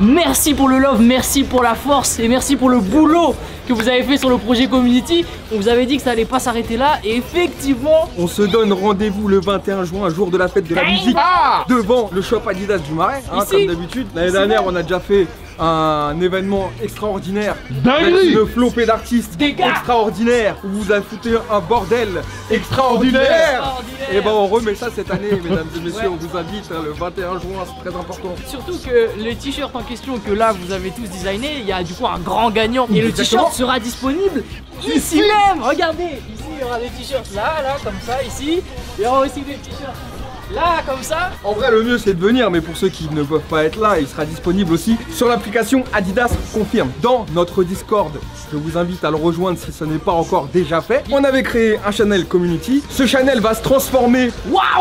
Merci pour le love, merci pour la force et merci pour le boulot que vous avez fait sur le projet Community. On vous avait dit que ça allait pas s'arrêter là et effectivement... On se donne rendez-vous le 21 juin, jour de la fête de la musique, devant le shop Adidas du Marais, hein, comme d'habitude. L'année dernière, on a déjà fait un événement extraordinaire. Dinguerie Le flopé d'artistes extraordinaire où vous a foutu un bordel extraordinaire. Et eh ben on remet ça cette année, mesdames et messieurs, on vous invite hein, le 21 juin, c'est très important. Surtout que le t-shirt en question que là vous avez tous designé, il y a du coup un grand gagnant. Et le t-shirt sera disponible ici même Regardez Ici il y aura des t-shirts là, là, comme ça, ici. Il y aura aussi des t-shirts Là, comme ça En vrai, le mieux c'est de venir, mais pour ceux qui ne peuvent pas être là, il sera disponible aussi sur l'application Adidas Confirme dans notre Discord. Je vous invite à le rejoindre si ce n'est pas encore déjà fait. On avait créé un channel community. Ce channel va se transformer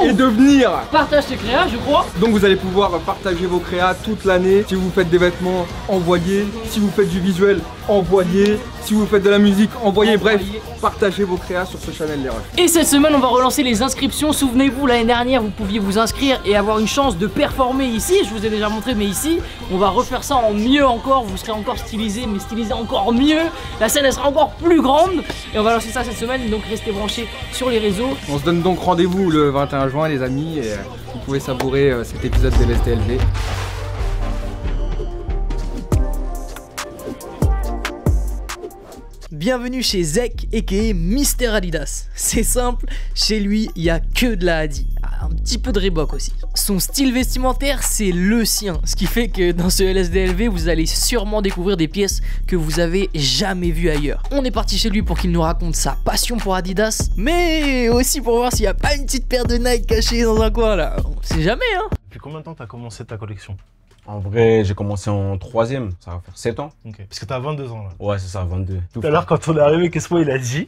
et devenir Partage tes créas, je crois. Donc vous allez pouvoir partager vos créas toute l'année. Si vous faites des vêtements, envoyez. Si vous faites du visuel, envoyez. Si vous faites de la musique, envoyez. Bref, partagez vos créas sur ce channel les refs. Et cette semaine, on va relancer les inscriptions. Souvenez-vous, l'année dernière, vous vous pouviez vous inscrire et avoir une chance de performer ici. Je vous ai déjà montré, mais ici, on va refaire ça en mieux encore. Vous serez encore stylisé, mais stylisé encore mieux. La scène, elle sera encore plus grande. Et on va lancer ça cette semaine, donc restez branchés sur les réseaux. On se donne donc rendez-vous le 21 juin, les amis. Et euh, vous pouvez savourer euh, cet épisode de l'STLV. bienvenue chez Zek et Mister Adidas. C'est simple, chez lui, il y a que de la Adi, ah, un petit peu de Reebok aussi. Son style vestimentaire, c'est le sien, ce qui fait que dans ce LSDLV, vous allez sûrement découvrir des pièces que vous avez jamais vues ailleurs. On est parti chez lui pour qu'il nous raconte sa passion pour Adidas, mais aussi pour voir s'il n'y a pas une petite paire de Nike cachée dans un coin là. On sait jamais hein. Depuis combien de temps t'as commencé ta collection en vrai, j'ai commencé en troisième, ça va faire 7 ans. Parce que as 22 ans là. Ouais, c'est ça, 22. Tout Alors quand on est arrivé, qu'est-ce qu'il a dit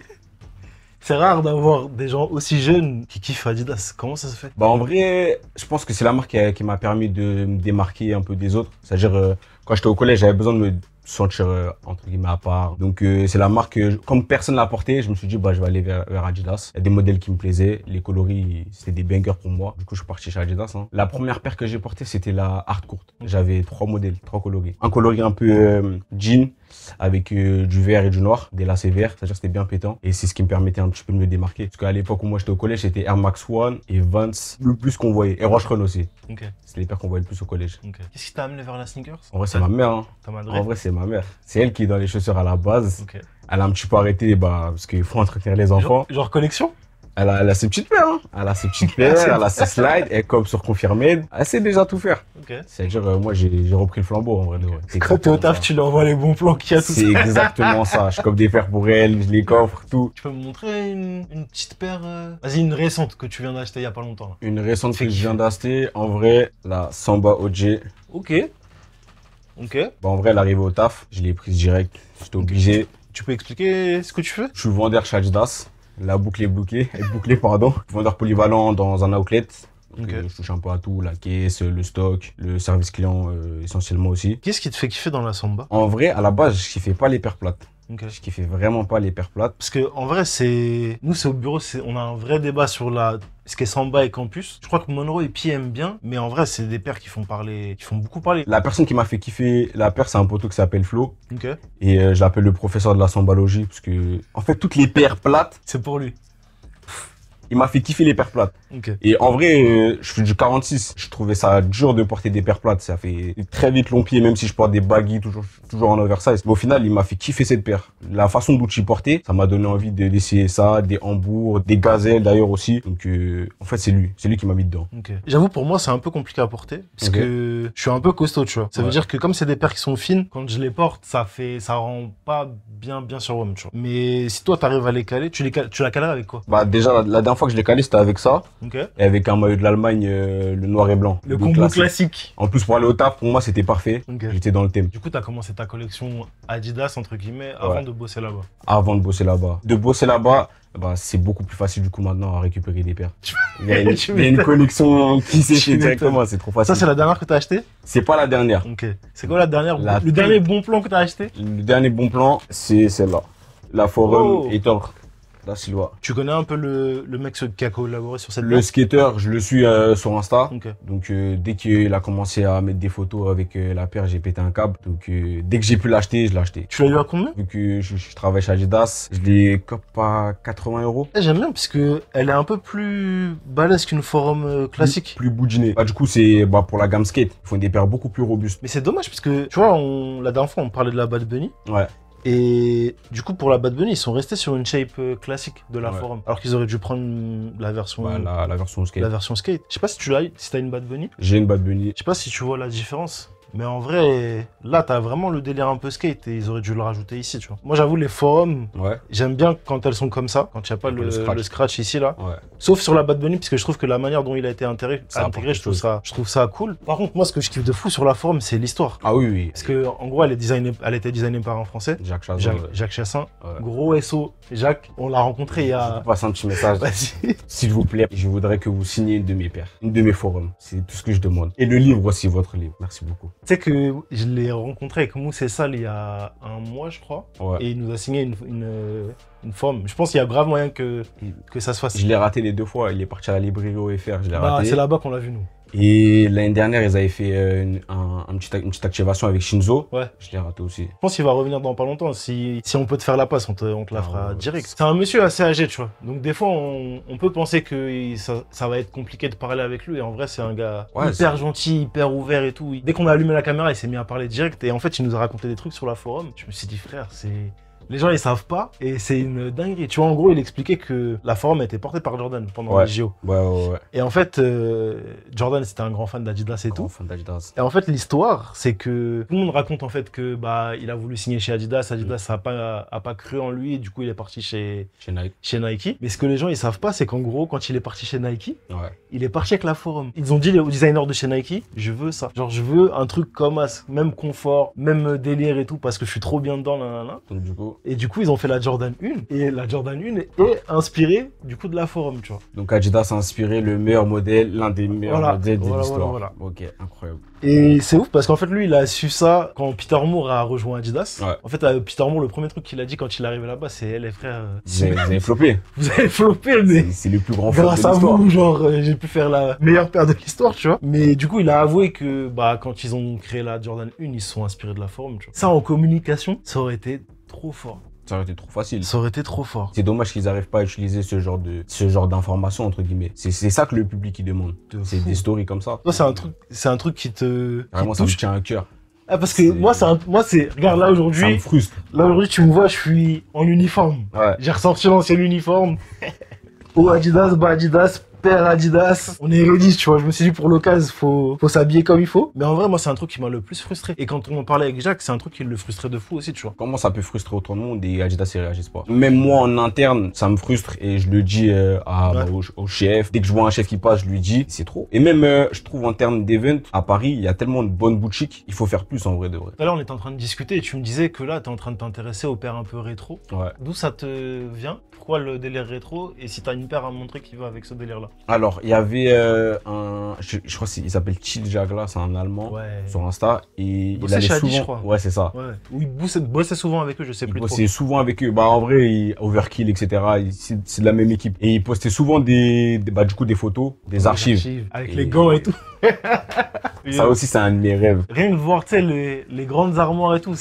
c'est rare d'avoir des gens aussi jeunes qui kiffent Adidas. Comment ça se fait Bah en vrai, je pense que c'est la marque qui, m'a permis de me démarquer un peu des autres. C'est-à-dire euh, quand j'étais au collège, j'avais besoin de me sortir euh, entre guillemets à part. Donc euh, c'est la marque euh, comme personne l'a porté, je me suis dit bah je vais aller vers, Adidas. Il y a des modèles qui me plaisaient, les coloris c'était des bangers pour moi. Du coup je suis parti chez Adidas. Hein. La première paire que j'ai portée c'était la hardcourt J'avais trois modèles, trois coloris. Un coloris un peu jean, avec euh, du vert et du noir, des lacets verts, c'est-à-dire c'était bien pétant. Et c'est ce qui me permettait un petit peu de me démarquer. Parce qu'à l'époque où moi j'étais au collège, c'était Air Max One et Vance, le plus qu'on voyait. Et Roche aussi. C'est les paires qu'on voyait le plus au collège. Qu'est-ce qui t'a amené vers la sneakers En vrai, c'est ma mère. Hein. En vrai, c'est ma mère. C'est elle qui est dans les chaussures à la base. Elle a un petit peu arrêté bah, parce qu'il faut entretenir les enfants. Genre, genre connexion elle a, ses petites paires, hein. Elle a ses petites paires, elle a ses slides, elle comme sur Confirmed. Elle sait déjà tout faire. C'est-à-dire, euh, moi, j'ai repris le flambeau, en vrai. C'est que Quand t'es au taf, tu leur envoies les bons plans qu'il y a, tout C'est exactement ça. Je cope des paires pour elle, je les coffre, tout. Tu peux me montrer une, petite paire, euh, vas-y, une récente que tu viens d'acheter il n'y a pas longtemps. Une récente que je viens d'acheter, en vrai, la Samba OJ. Ok. Ok. Bah, en vrai, elle arrivée au taf, je l'ai prise direct. J'étais obligé. Tu peux expliquer ce que tu fais Je suis vendeur chez la boucle est bloquée, est bouclée, pardon. Vendeur polyvalent dans un outlet. Euh, je touche un peu à tout, la caisse, le stock, le service client euh, essentiellement aussi. Qu'est-ce qui te fait kiffer dans la samba En vrai, à la base, je kiffais pas les paires plates. Okay. Je kiffais vraiment pas les paires plates. Parce que en vrai, c'est nous, c'est au bureau, on a un vrai débat sur la ce qu'est Samba et Campus. Je crois que Monroe et Pi aiment bien, mais en vrai, c'est des paires qui font parler, qui font beaucoup parler. La personne qui m'a fait kiffer la paire, c'est un poteau qui s'appelle Flo. Et euh, je l'appelle le professeur de la sambalogie parce que en fait, toutes les paires plates, c'est pour lui il m'a fait kiffer les paires plates. Et en vrai, euh, je suis du 46. Je trouvais ça dur de porter des paires plates. Ça fait très vite long pied, même si je porte des baguilles toujours, toujours en oversize. Mais au final, il m'a fait kiffer cette paire. La façon dont je portais, ça m'a donné envie d'essayer ça, des hambours des gazelles d'ailleurs aussi. Donc, euh, en fait, c'est lui. C'est lui qui m'a mis dedans. J'avoue, pour moi, c'est un peu compliqué à porter. Parce que je suis un peu costaud, tu vois. Ça veut dire que comme c'est des paires qui sont fines, quand je les porte, ça fait, ça rend pas bien, bien sur moi tu vois. Mais si toi, tu arrives à les caler, tu les tu la caleras avec quoi? Bah, déjà, la, la dernière que je l'ai calé, c'était avec ça. Et avec un maillot de l'Allemagne, euh, le noir et blanc. Le, combo classique. En plus, pour aller au taf, pour moi, c'était parfait. J'étais dans le thème. Du coup, tu as commencé ta collection Adidas, entre guillemets, avant de bosser là-bas. Avant de bosser là-bas. De bosser là-bas, bah, c'est beaucoup plus facile du coup maintenant à récupérer des paires. Il y a une, collection qui s'est directement, c'est trop facile. Ça, c'est la dernière que tu as acheté C'est pas la dernière. Ok. C'est quoi la dernière Le dernier bon plan que tu as acheté Le dernier bon plan, c'est celle-là. La Forum oh. et Tor. Tu connais un peu le, mec qui a collaboré sur cette Le skater, je le suis euh, sur Insta. Donc euh, dès qu'il a commencé à mettre des photos avec euh, la paire, j'ai pété un câble. Donc dès que j'ai pu l'acheter, je l'ai acheté. Tu l'as eu à combien Vu que je, travaille chez Adidas, je l'ai cop à 80 euros. Eh, j'aime bien parce que elle est un peu plus balèze qu'une forme classique. Plus, boudinée. Bah, du coup, c'est bah, pour la gamme skate. Ils font des paires beaucoup plus robustes. Mais c'est dommage parce que tu vois, on, la dernière fois, on parlait de la Bad Bunny. Ouais. Et du coup, pour la Bad Bunny, ils sont restés sur une shape euh, classique de la forum, forme. Alors qu'ils auraient dû prendre la version. Bah, la, version skate. La version skate. Je sais pas si tu as, si as une Bad Bunny. J'ai une Bad Bunny. Je sais pas si tu vois la différence. Mais en vrai, là, t'as vraiment le délire un peu skate et ils auraient dû le rajouter ici, tu vois. Moi, j'avoue, les forums, j'aime bien quand elles sont comme ça, quand il n'y a pas le, scratch. ici, là. Sauf sur la Bad Bunny, parce que je trouve que la manière dont il a été intégré, je, trouve ça, cool. Par contre, moi, ce que je kiffe de fou sur la forme, c'est l'histoire. Ah oui, oui. Parce que, en gros, elle, a été elle designée par un Français. Jacques Chassin. Jacques, Gros SO. Jacques, on l'a rencontré il y a. Je passe un petit message. S'il vous plaît, je voudrais que vous signiez une de mes paires, une de mes forums. C'est tout ce que je demande. Et le livre aussi, votre livre. Merci beaucoup sais que je l'ai rencontré avec Moussé il y a un mois, je crois. Et il nous a signé une, forme. Je pense qu'il y a grave moyen que, que ça se fasse. Je l'ai raté les deux fois. Il est parti à la librairie OFR. Je l'ai bah, raté. C'est là-bas qu'on l'a vu, nous. Et l'année dernière, ils avaient fait euh, une, petite activation avec Shinzo. Ouais. Je l'ai raté aussi. Je pense qu'il va revenir dans pas longtemps. Si, on peut te faire la passe, on te, la ah, fera direct. C'est un monsieur assez âgé, tu vois. Donc des fois, on, peut penser que ça, va être compliqué de parler avec lui. Et en vrai, c'est un gars hyper gentil, hyper ouvert et tout. Dès qu'on a allumé la caméra, il s'est mis à parler direct. Et en fait, il nous a raconté des trucs sur la forum. Je me suis dit, frère, c'est les gens ils savent pas et c'est une dinguerie. Tu vois, en gros, il expliquait que la forme était portée par Jordan pendant les JO. Ouais, ouais, Et en fait, euh, Jordan c'était un grand fan d'Adidas et grand tout. Fan d'Adidas. Et en fait, l'histoire, c'est que tout le monde raconte en fait que bah il a voulu signer chez Adidas, mm. Adidas ça a pas cru en lui, et du coup il est parti chez chez Nike. Mais ce que les gens ils savent pas, c'est qu'en gros, quand il est parti chez Nike, il est parti avec la forme. Ils ont dit aux designers de chez Nike, je veux ça. Genre, je veux un truc comme as, même confort, même délire et tout, parce que je suis trop bien dedans, du et du coup, ils ont fait la Jordan 1. Et la Jordan 1 est inspirée du coup de la Forum, tu vois. Donc Adidas a inspiré le meilleur modèle, l'un des meilleurs modèles de voilà, l'histoire. Voilà, ok, incroyable. Et c'est ouf parce qu'en fait, lui, il a su ça quand Peter Moore a rejoint Adidas. En fait, euh, Peter Moore, le premier truc qu'il a dit quand il est arrivé là-bas, c'est les frères. Euh, vous avez, floppé. Vous avez floppé, C'est le plus grand flop Grâce à vous, genre, euh, j'ai pu faire la meilleure paire de l'histoire, tu vois. Mais du coup, il a avoué que bah, quand ils ont créé la Jordan 1, ils se sont inspirés de la forum tu vois. Ça, en communication, ça aurait été trop fort. Ça aurait été trop facile. Ça aurait été trop fort. C'est dommage qu'ils n'arrivent pas à utiliser ce genre de ce genre d'informations entre guillemets. C'est ça que le public il demande. c'est des stories comme ça. c'est un truc c'est un truc qui te vraiment ça me tient à cœur. Ah, parce que moi, c'est, moi, c'est, regarde, là, aujourd'hui. Là, aujourd'hui, tu me vois, je suis en uniforme. J'ai ressorti l'ancien uniforme. Ou Adidas, bah Adidas, Père Adidas. On est ready, tu vois. Je me suis dit pour l'occasion, faut, faut s'habiller comme il faut. Mais en vrai, moi, c'est un truc qui m'a le plus frustré. Et quand on en parlait avec Jacques, c'est un truc qui le frustrait de fou aussi, tu vois. Comment ça peut frustrer autant de monde et Adidas, ils réagissent pas Même moi, en interne, ça me frustre et je le dis euh, bah, au, chef. Dès que je vois un chef qui passe, je lui dis, c'est trop. Et même, euh, je trouve en termes d'event, à Paris, il y a tellement de bonnes boutiques, il faut faire plus en vrai de vrai. Là on est en train de discuter et tu me disais que là, tu es en train de t'intéresser aux paires un peu rétro. Ouais. D'où ça te vient Pourquoi le délire rétro Et si tu une paire à montrer qui va avec ce délire-là alors, il y avait euh, un. Je, crois qu'il s'appelle Chill Jagla, c'est un Allemand sur Insta. Et il allait souvent. je crois. Ouais, c'est ça. Ouais. il bossait, souvent avec eux, je sais plus trop. bossait souvent avec eux. Bah, en vrai, Overkill, etc. C'est de la même équipe. Et il postait souvent des, bah, du coup, des photos, des archives. Avec les gants et tout. Ça aussi, c'est un de mes rêves. Rien que voir, tu sais, les, grandes armoires et tout,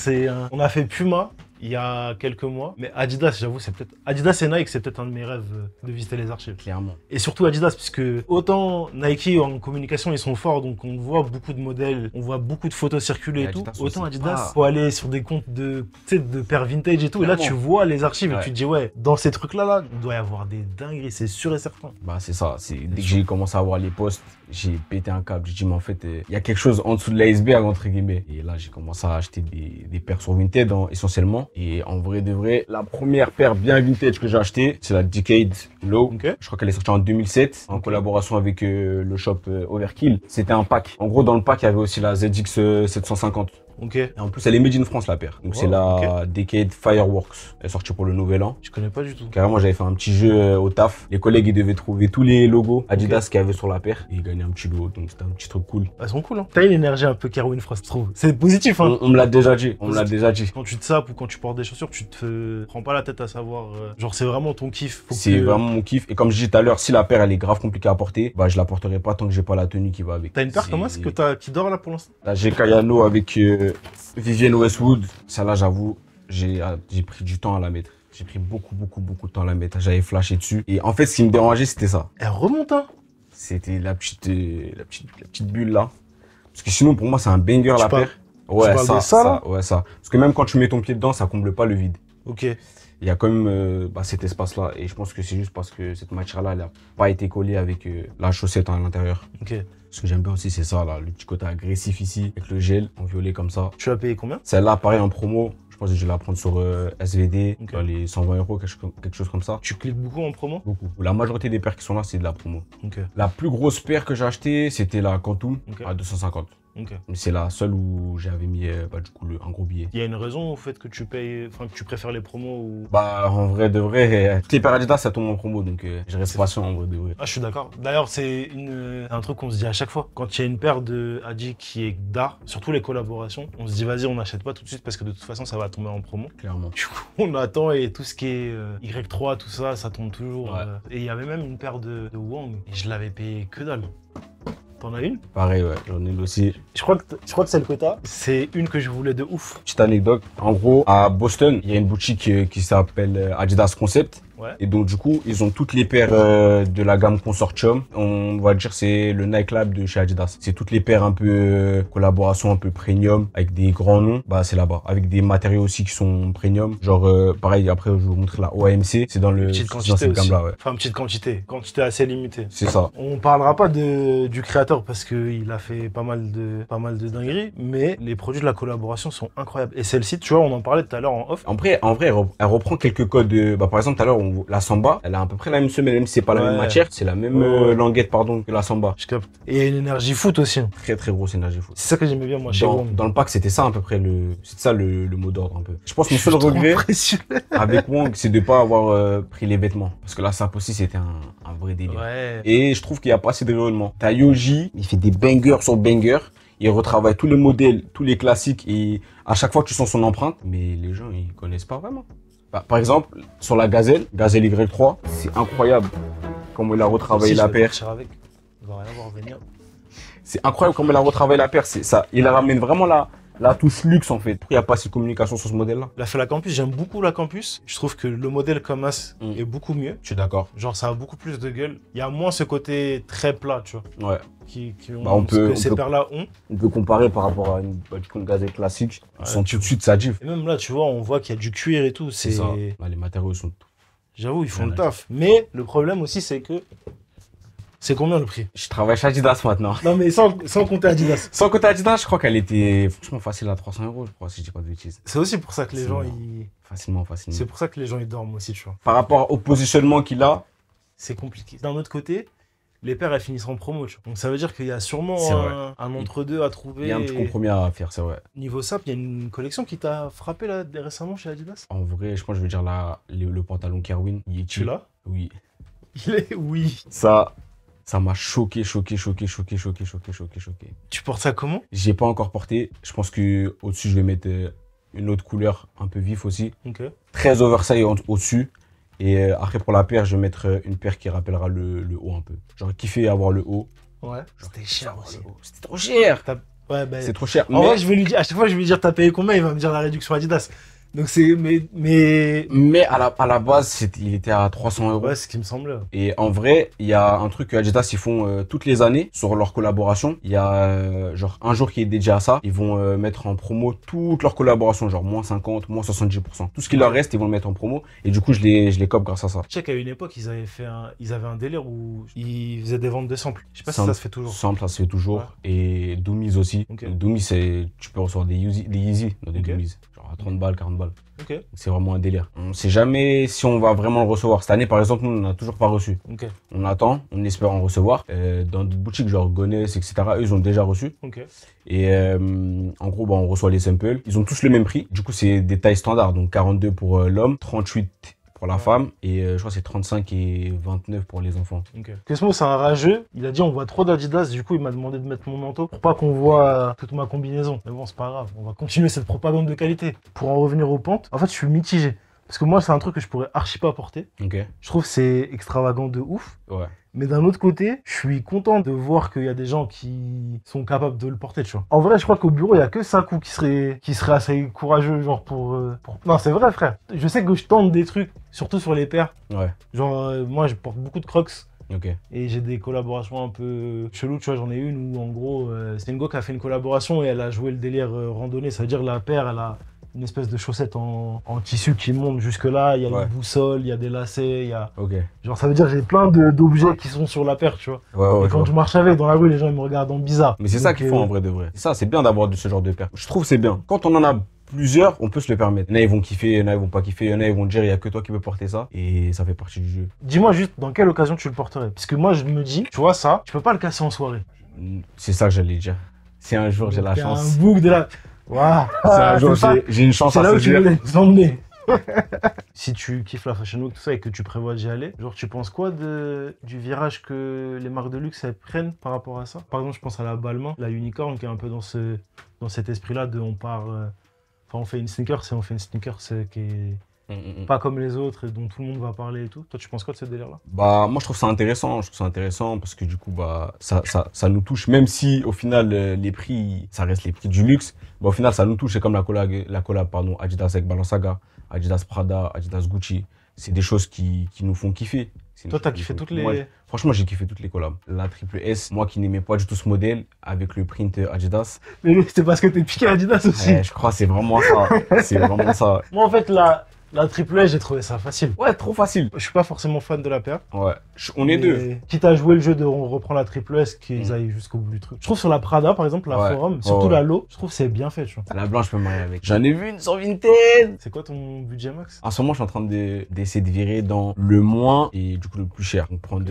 On a fait Puma, il y a quelques mois. Mais Adidas, j'avoue, c'est peut-être. Adidas et Nike, c'est peut-être un de mes rêves de visiter les archives. Clairement. Et surtout Adidas, puisque autant Nike en communication, ils sont forts, donc on voit beaucoup de modèles, on voit beaucoup de photos circuler et, tout. autant Adidas, pour aller sur des comptes de, de paires vintage et tout. Et là, tu vois les archives et tu te dis, ouais, dans ces trucs-là, il doit y avoir des dingueries, c'est sûr et certain. Bah, c'est ça. Dès que j'ai commencé à voir les postes, j'ai pété un câble. J'ai dit, mais en fait, euh, il y a quelque chose en dessous de à entre guillemets. Et là, j'ai commencé à acheter des, des paires sur vintage, essentiellement. Et en vrai de vrai, la première paire bien vintage que j'ai achetée, c'est la Decade Low. Je crois qu'elle est sortie en 2007 en collaboration avec euh, le shop euh, Overkill. C'était un pack. En gros, dans le pack, il y avait aussi la ZX 750. Euh, en plus, elle est made in France, la paire. Donc, c'est la Decade Fireworks. Elle est sortie pour le nouvel an. Je connais pas du tout. Carrément, j'avais fait un petit jeu euh, au taf. Les collègues, ils devaient trouver tous les logos Adidas qu'il y avait sur la paire. Et ils gagnaient un petit lot. Donc, c'était un petit truc cool. Elles bah, sont cool, hein. T'as une énergie un peu Caroline Frost, je trouve. C'est positif, hein. On, me l'a déjà dit. On me l'a déjà dit. Quand tu te sapes ou quand tu portes des chaussures, tu te prends pas la tête à savoir. Euh, genre, c'est vraiment ton kiff. C'est vraiment mon kiff. Et comme je disais tout à l'heure, si la paire, elle est grave compliquée à porter, bah, je la porterai pas tant que j'ai pas la tenue qui va avec. T'as une paire comment est que t'as qui dort là pour l'instant J'ai Kayano avec. Euh, Vivienne Westwood, ça là, j'avoue, euh, j'ai pris du temps à la mettre. J'ai pris beaucoup, beaucoup, beaucoup de temps à la mettre. J'avais flashé dessus. Et en fait, ce qui me dérangeait, c'était ça. Elle remonte, hein C'était la petite, euh, la, petite, petite bulle là. Parce que sinon, pour moi, c'est un banger la paire. Ouais, ça, ça, ouais, ça. Parce que même quand tu mets ton pied dedans, ça comble pas le vide. Ok. Il y a quand même euh, bah, cet espace-là. Et je pense que c'est juste parce que cette matière-là, elle n'a pas été collée avec la chaussette à l'intérieur. Ok. Ce que j'aime bien aussi, c'est ça, là, le petit côté agressif ici, avec le gel en violet comme ça. Tu l'as payé combien Celle-là, pareil, en promo. Je pense que je vais la prendre sur euh, SVD, les 120 euros, quelque, chose comme ça. Tu cliques beaucoup en promo Beaucoup. La majorité des paires qui sont là, c'est de la promo. La plus grosse paire que j'ai achetée, c'était la Quantum à 250. C'est la seule où j'avais mis euh, bah, du coup, un gros billet. Il y a une raison au fait que tu payes, enfin que tu préfères les promos ou... Bah en vrai de vrai, toutes les Adidas, ça tombe en promo donc euh, je reste en vrai de Ah je suis d'accord. D'ailleurs c'est euh, un truc qu'on se dit à chaque fois. Quand il y a une paire de Adidas qui est d'art, surtout les collaborations, on se dit vas-y on n'achète pas tout de suite parce que de toute façon ça va tomber en promo. Clairement. Du coup on attend et tout ce qui est Y3, tout ça, ça tombe toujours. Et il y avait même une paire de, Wang et je l'avais payé que dalle. T'en as une Pareil, ouais, j'en ai une aussi. Je crois que, je crois que c'est une que je voulais de ouf. Petite anecdote, en gros, à Boston, il y a une boutique euh, qui s'appelle euh, Adidas Concept. Et donc, du coup, ils ont toutes les paires euh, de la gamme Consortium. On va dire, c'est le Nike Lab de chez Adidas. C'est toutes les paires un peu euh, collaboration, un peu premium, avec des grands noms. Bah, c'est là-bas. Avec des matériaux aussi qui sont premium. Genre, euh, pareil, après, je vous montrer la OMC. C'est dans le. Petite quantité. Dans cette Gamme -là, ouais. Enfin, petite quantité. Quantité assez limitée. C'est ça. On parlera pas de, du créateur parce qu'il a fait pas mal, de, pas mal de dingueries. Mais les produits de la collaboration sont incroyables. Et celle-ci, tu vois, on en parlait tout à l'heure en off. En vrai, en vrai elle reprend quelques codes. Bah, par exemple, tout à l'heure, on la samba, elle a à peu près la même semelle, même si c'est pas la même matière, c'est la même euh, languette, pardon, que la samba. Et l'énergie une énergie foot aussi. Hein. Très, très grosse énergie foot. C'est ça que j'aimais bien, moi, chez dans, Dans le pack, c'était ça, à peu près, le, ça le, mot d'ordre, un peu. Je pense que mon seul regret avec Wong, c'est de pas avoir euh, pris les vêtements. Parce que là, ça aussi, c'était un, vrai délire. Et je trouve qu'il y a pas assez de rayonnement. Ta Yoji, il fait des bangers sur bangers il retravaille tous les modèles, tous les classiques et à chaque fois tu sens son empreinte, mais les gens ils connaissent pas vraiment. Bah, par exemple, sur la Gazelle, Gazelle Y3, c'est incroyable comment il a retravaillé la paire. C'est incroyable comment il a retravaillé la paire. Ça, il ramène vraiment la, la touche luxe en fait. Il n'y a pas si communication sur ce modèle-là. fait la campus, j'aime beaucoup la campus. Je trouve que le modèle comme as mm. est beaucoup mieux. Je suis d'accord. Genre, ça a beaucoup plus de gueule. Il y a moins ce côté très plat, tu vois. Ouais. Bah, on peut, que ces paires-là ont. On peut comparer par rapport à une de gazelle classique. On Ils tout de suite ça gif. Et même là, tu vois, on voit qu'il y a du cuir et tout. C'est ça. Bah, les matériaux sont J'avoue, ils font le taf. Mais le problème aussi, c'est que c'est combien le prix Je travaille chez Adidas maintenant. Non, mais sans, compter Adidas. sans compter Adidas, je crois qu'elle était franchement facile à 300 euros, je crois, si je dis pas de bêtises. C'est aussi pour ça que les gens, ils. Facilement, facilement. C'est pour ça que les gens, ils dorment aussi, tu vois. Par rapport au positionnement qu'il a. C'est compliqué. D'un autre côté, les pères elles finissent en promo, tu vois. Donc ça veut dire qu'il y a sûrement un, entre-deux à trouver. Il y a un petit compromis à faire, c'est vrai. Niveau simple, il y a une collection qui t'a frappé là récemment chez Adidas En vrai, je pense que je veux dire là, le, pantalon Kerwin. Tu là Oui. Il est, oui. Ça, ça m'a choqué, choqué, choqué, choqué, choqué, choqué, choqué, choqué. Tu portes ça comment J'ai pas encore porté. Je pense que au-dessus, je vais mettre euh, une autre couleur un peu vif aussi. Ok. Très oversize au-dessus. Et euh, après, pour la paire, je vais mettre euh, une paire qui rappellera le, haut un peu. J'aurais kiffé avoir le haut. Ouais. C'était cher aussi. C'était trop cher. Bah, C'est trop cher. En je vais lui dire, à chaque fois, je vais lui dire, t'as payé combien Il va me dire la réduction Adidas. Donc c'est mais mais à la, à la base il était à 300 euros. Ouais, ce qui me semble. Et en vrai, il y a un truc que Adidas ils font euh, toutes les années sur leur collaboration. Il y a euh, genre un jour qui est dédié à ça. Ils vont euh, mettre en promo toute leur collaboration, genre moins 50, moins 70%. Tout ce qui leur reste, ils vont le mettre en promo. Et du coup, je les je cope grâce à ça. Tu sais qu'à une époque, ils avaient fait un, ils un délire où ils faisaient des ventes de samples. Je sais pas si ça se fait toujours. Samples, ça se fait toujours. Et Doomies aussi. Doomies, c'est tu peux recevoir des Yeezy, des dans des genre à 30 balles, 40 balles. C'est vraiment un délire. On sait jamais si on va vraiment le recevoir. Cette année, par exemple, on n'a toujours pas reçu. On attend, on espère en recevoir. Euh, dans d'autres boutiques, genre Gonesse, etc., eux, ils ont déjà reçu. Et euh, en gros, bah, on reçoit les samples. Ils ont tous le même prix. Du coup, c'est des tailles standards. Donc 42 pour euh, l'homme, 38 pour la femme et euh, je crois c'est 35 et 29 pour les enfants. Okay. c'est un rageux. Il a dit on voit trop d'Adidas, du coup il m'a demandé de mettre mon manteau pour pas qu'on voit toute ma combinaison. Mais bon, c'est pas grave, on va continuer cette propagande de qualité. Pour en revenir aux pentes, en fait je suis mitigé. Parce que moi, c'est un truc que je pourrais archi pas porter. Je trouve c'est extravagant de ouf. Ouais. Mais d'un autre côté, je suis content de voir qu'il y a des gens qui sont capables de le porter, tu vois. En vrai, je crois qu'au bureau, il y a que ou qui serait, qui serait assez courageux, genre euh, pour, Non, c'est vrai, frère. Je sais que je tente des trucs, surtout sur les paires. Ouais. Genre, euh, moi, je porte beaucoup de crocs. OK. Et j'ai des collaborations un peu cheloues, tu vois, j'en ai une où en gros, une euh, go qui a fait une collaboration et elle a joué le délire randonnée, c'est-à-dire la paire, elle a, une espèce de chaussette en, tissu qui monte jusque-là. Il y a ouais. une boussole, il y a des lacets, il y a. ok Genre, ça veut dire j'ai plein d'objets qui sont sur la paire. tu vois. et quand je, marche avec dans la rue, les gens ils me regardent en bizarre. Mais c'est ça qu'il faut en euh, vrai de vrai. ça, c'est bien d'avoir ce genre de paire. Je trouve c'est bien. Quand on en a plusieurs, on peut se le permettre. Il y en a, ils vont kiffer, il y en a, ils vont pas kiffer, il y en a, ils vont dire, il y a que toi qui peux porter ça. Et ça fait partie du jeu. Dis-moi juste, dans quelle occasion tu le porterais Parce que moi, je me dis, tu vois ça, tu peux pas le casser en soirée. C'est ça que j'allais dire. Si un jour j'ai la chance. de la. Waouh ah, J'ai une chance à là où tu si tu kiffes la fashion week, tout ça, et que tu prévois d'y aller, genre, tu penses quoi du virage que les marques de luxe prennent par rapport à ça Par exemple, je pense à la Balmain, la Unicorn, qui est un peu dans, ce, dans cet esprit-là de on part. Euh, enfin, on fait une sneaker, c'est on fait une sneaker qui est Mm, mm, mm. Pas comme les autres et dont tout le monde va parler et tout. Toi, tu penses quoi de ce délire-là Bah, moi, je trouve ça intéressant. Je trouve ça intéressant parce que du coup, bah, ça, ça, ça nous touche. Même si, au final, euh, les prix, ça reste les prix du luxe, bah, au final, ça nous touche. C'est comme la collab, la collab, pardon, Adidas avec Balenciaga, Adidas Prada, Adidas Gucci. C'est des choses qui, qui nous font kiffer. Toi, t'as kiffé toutes les. franchement, j'ai kiffé toutes les collabs. La triple S, moi qui n'aimais pas du tout ce modèle, avec le print Adidas. Mais c'est parce que t'es piqué Adidas eh, aussi. je crois, c'est vraiment ça. c'est vraiment ça. Moi, en fait, là, la triple S, j'ai trouvé ça facile. Ouais, trop facile. Je suis pas forcément fan de la paire. Ouais, on est deux. Quitte à jouer le jeu de on reprend la triple S, qu'ils mm. aillent jusqu'au bout du truc. Je trouve sur la Prada, par exemple, la Forum, surtout la Low, je trouve c'est bien fait, La blanche, je peux me marier avec. J'en ai vu une sur Vinted. C'est quoi ton budget max En ce moment, je suis en train d'essayer de, virer dans le moins et du coup le plus cher. Donc prendre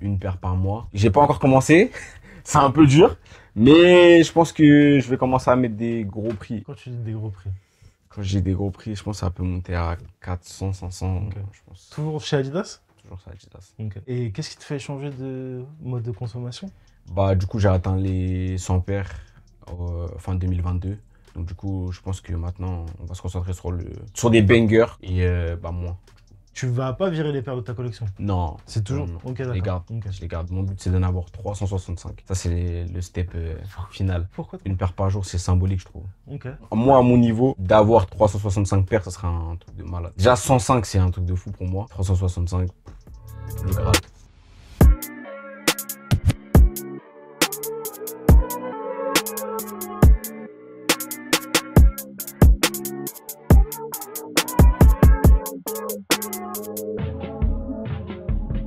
une paire par mois. J'ai pas encore commencé. c'est un peu dur. Mais je pense que je vais commencer à mettre des gros prix. Quand tu dis des gros prix j'ai des gros prix, je pense que ça peut monter à 400, 500, je pense. Toujours chez Adidas Toujours chez Adidas. Et qu'est-ce qui te fait changer de mode de consommation Bah, du coup, j'ai atteint les 100 paires euh, fin 2022. Donc, du coup, je pense que maintenant, on va se concentrer sur, le, sur des bangers et moi. Euh, bah, moins. Tu vas pas virer les paires de ta collection Non. C'est toujours. Je les garde. Mon but, c'est d'en avoir 365. Ça, c'est le step euh, final. Pourquoi Une paire par jour, c'est symbolique, je trouve. Ok. Moi, à mon niveau, d'avoir 365 paires, ça sera un truc de malade. Déjà, 105, c'est un truc de fou pour moi. 365, le grave.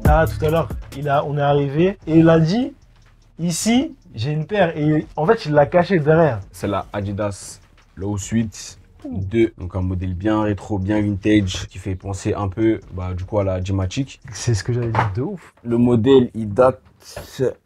tout à l'heure, on est arrivé et il a dit Ici, j'ai une paire. Et en fait, il l'a cachée derrière. C'est la Adidas Low Suite 2. Donc, un modèle bien rétro, bien vintage, qui fait penser un peu, bah, du coup, à la Gematic. C'est ce que j'avais dit de ouf. Le modèle, il date.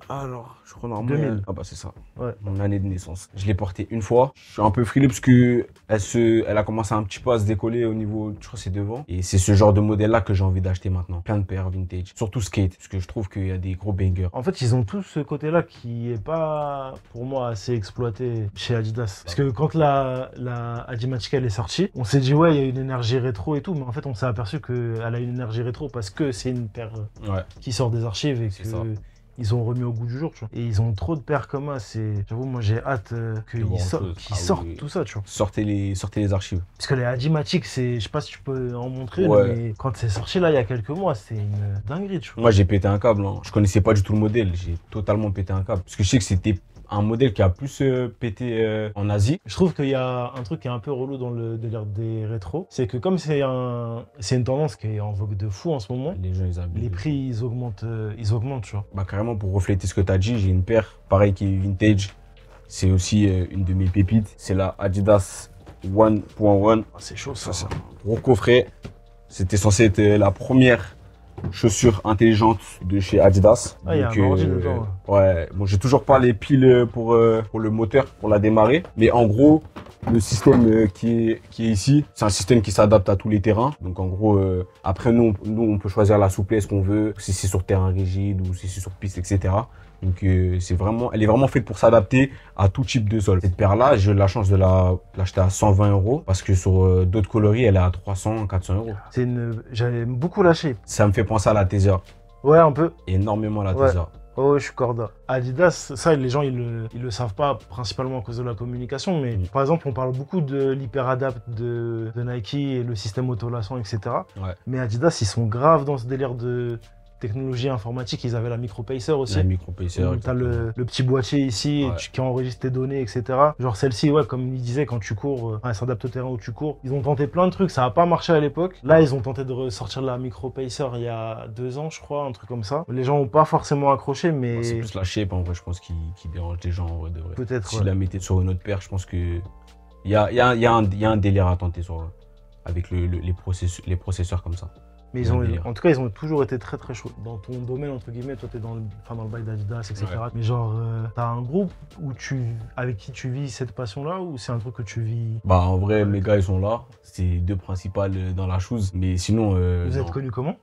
Alors je crois Ah bah c'est ça. Mon année de naissance. Je l'ai portée une fois. Je suis un peu frileux parce que elle se, elle a commencé un petit peu à se décoller au niveau, je crois c'est devant. Et c'est ce genre de modèle là que j'ai envie d'acheter maintenant. Plein de paires vintage. Surtout skate parce que je trouve qu'il y a des gros bangers. En fait ils ont tous ce côté là qui est pas pour moi assez exploité chez Adidas. Parce que quand la la Adimatica elle est sortie, on s'est dit ouais il y a une énergie rétro et tout, mais en fait on s'est aperçu qu'elle a une énergie rétro parce que c'est une paire qui sort des archives et que ils ont remis au goût du jour, tu vois. Et ils ont trop de paires comme C'est, j'avoue, moi j'ai hâte euh, qu'ils ah sortent tout ça, tu vois. Sortez les, sortez les archives. Parce que les hadimatiques, c'est, je sais pas si tu peux en montrer, mais quand c'est sorti là il y a quelques mois, c'est une dinguerie, tu vois. Moi j'ai pété un câble, hein. je connaissais pas du tout le modèle, j'ai totalement pété un câble. Parce que je sais que c'était un modèle qui a plus euh, pété euh, en Asie. Je trouve qu'il y a un truc qui est un peu relou dans le délire des rétros. C'est que comme c'est un, c'est une tendance qui est en vogue de fou en ce moment, les gens Les prix ils augmentent, euh, ils augmentent, tu vois. Bah carrément pour refléter ce que tu as dit, j'ai une paire pareil qui est vintage. C'est aussi une de mes pépites. C'est la Adidas 1.1. c'est chaud ça. ça. Gros coffret. C'était censé être la première chaussures intelligentes de chez Adidas. Ah, euh, ouais, j'ai toujours pas les piles euh, euh, pour, le moteur, pour la démarrer. Mais en gros, le système qui est, ici, c'est un système qui s'adapte à tous les terrains. Donc en gros, après nous, nous, on peut choisir la souplesse qu'on veut, si c'est sur terrain rigide ou si c'est sur piste, etc. Donc euh, c'est vraiment, elle est vraiment faite pour s'adapter à tout type de sol. Cette paire-là, j'ai eu la chance de l'acheter à 120 euros parce que sur euh, d'autres coloris, elle est à 300, 400 euros. C'est une, j'avais beaucoup lâché. Ça me fait penser à la Tesa. Ouais, un peu. Énormément à la ouais. Oh, je suis corda. Adidas, ça, les gens, ils le, le savent pas, principalement à cause de la communication, mais mm. par exemple, on parle beaucoup de l'hyperadapt de, de Nike et le système autolassant, etc. Ouais. Mais Adidas, ils sont graves dans ce délire de technologie informatique, ils avaient la micro-pacer aussi. La Tu as le, petit boîtier ici qui enregistre tes données, etc. Genre celle-ci, ouais, comme il disait, quand tu cours, elle euh, s'adapte au terrain où tu cours. Ils ont tenté plein de trucs, ça n'a pas marché à l'époque. Là, ils ont tenté de ressortir la micro-pacer il y a deux ans, je crois, un truc comme ça. Les gens n'ont pas forcément accroché, mais. c'est plus la en vrai, je pense, qui, dérange les gens, en vrai, Peut-être. Si la mettait sur une autre paire, je pense que. Il y a, un délire à tenter sur, avec les processeurs comme ça. Mais ont, en tout cas, ils ont toujours été très très chauds. Dans ton domaine, entre guillemets, toi, t'es dans, le- dans le bail d'Adidas, etc. Mais genre, euh, t'as un groupe où tu, avec qui tu vis cette passion-là ou c'est un truc que tu vis Bah, en vrai, mes gars, ils sont là. C'est deux principales euh, dans la chose. Mais sinon. Euh, Vous êtes connus comment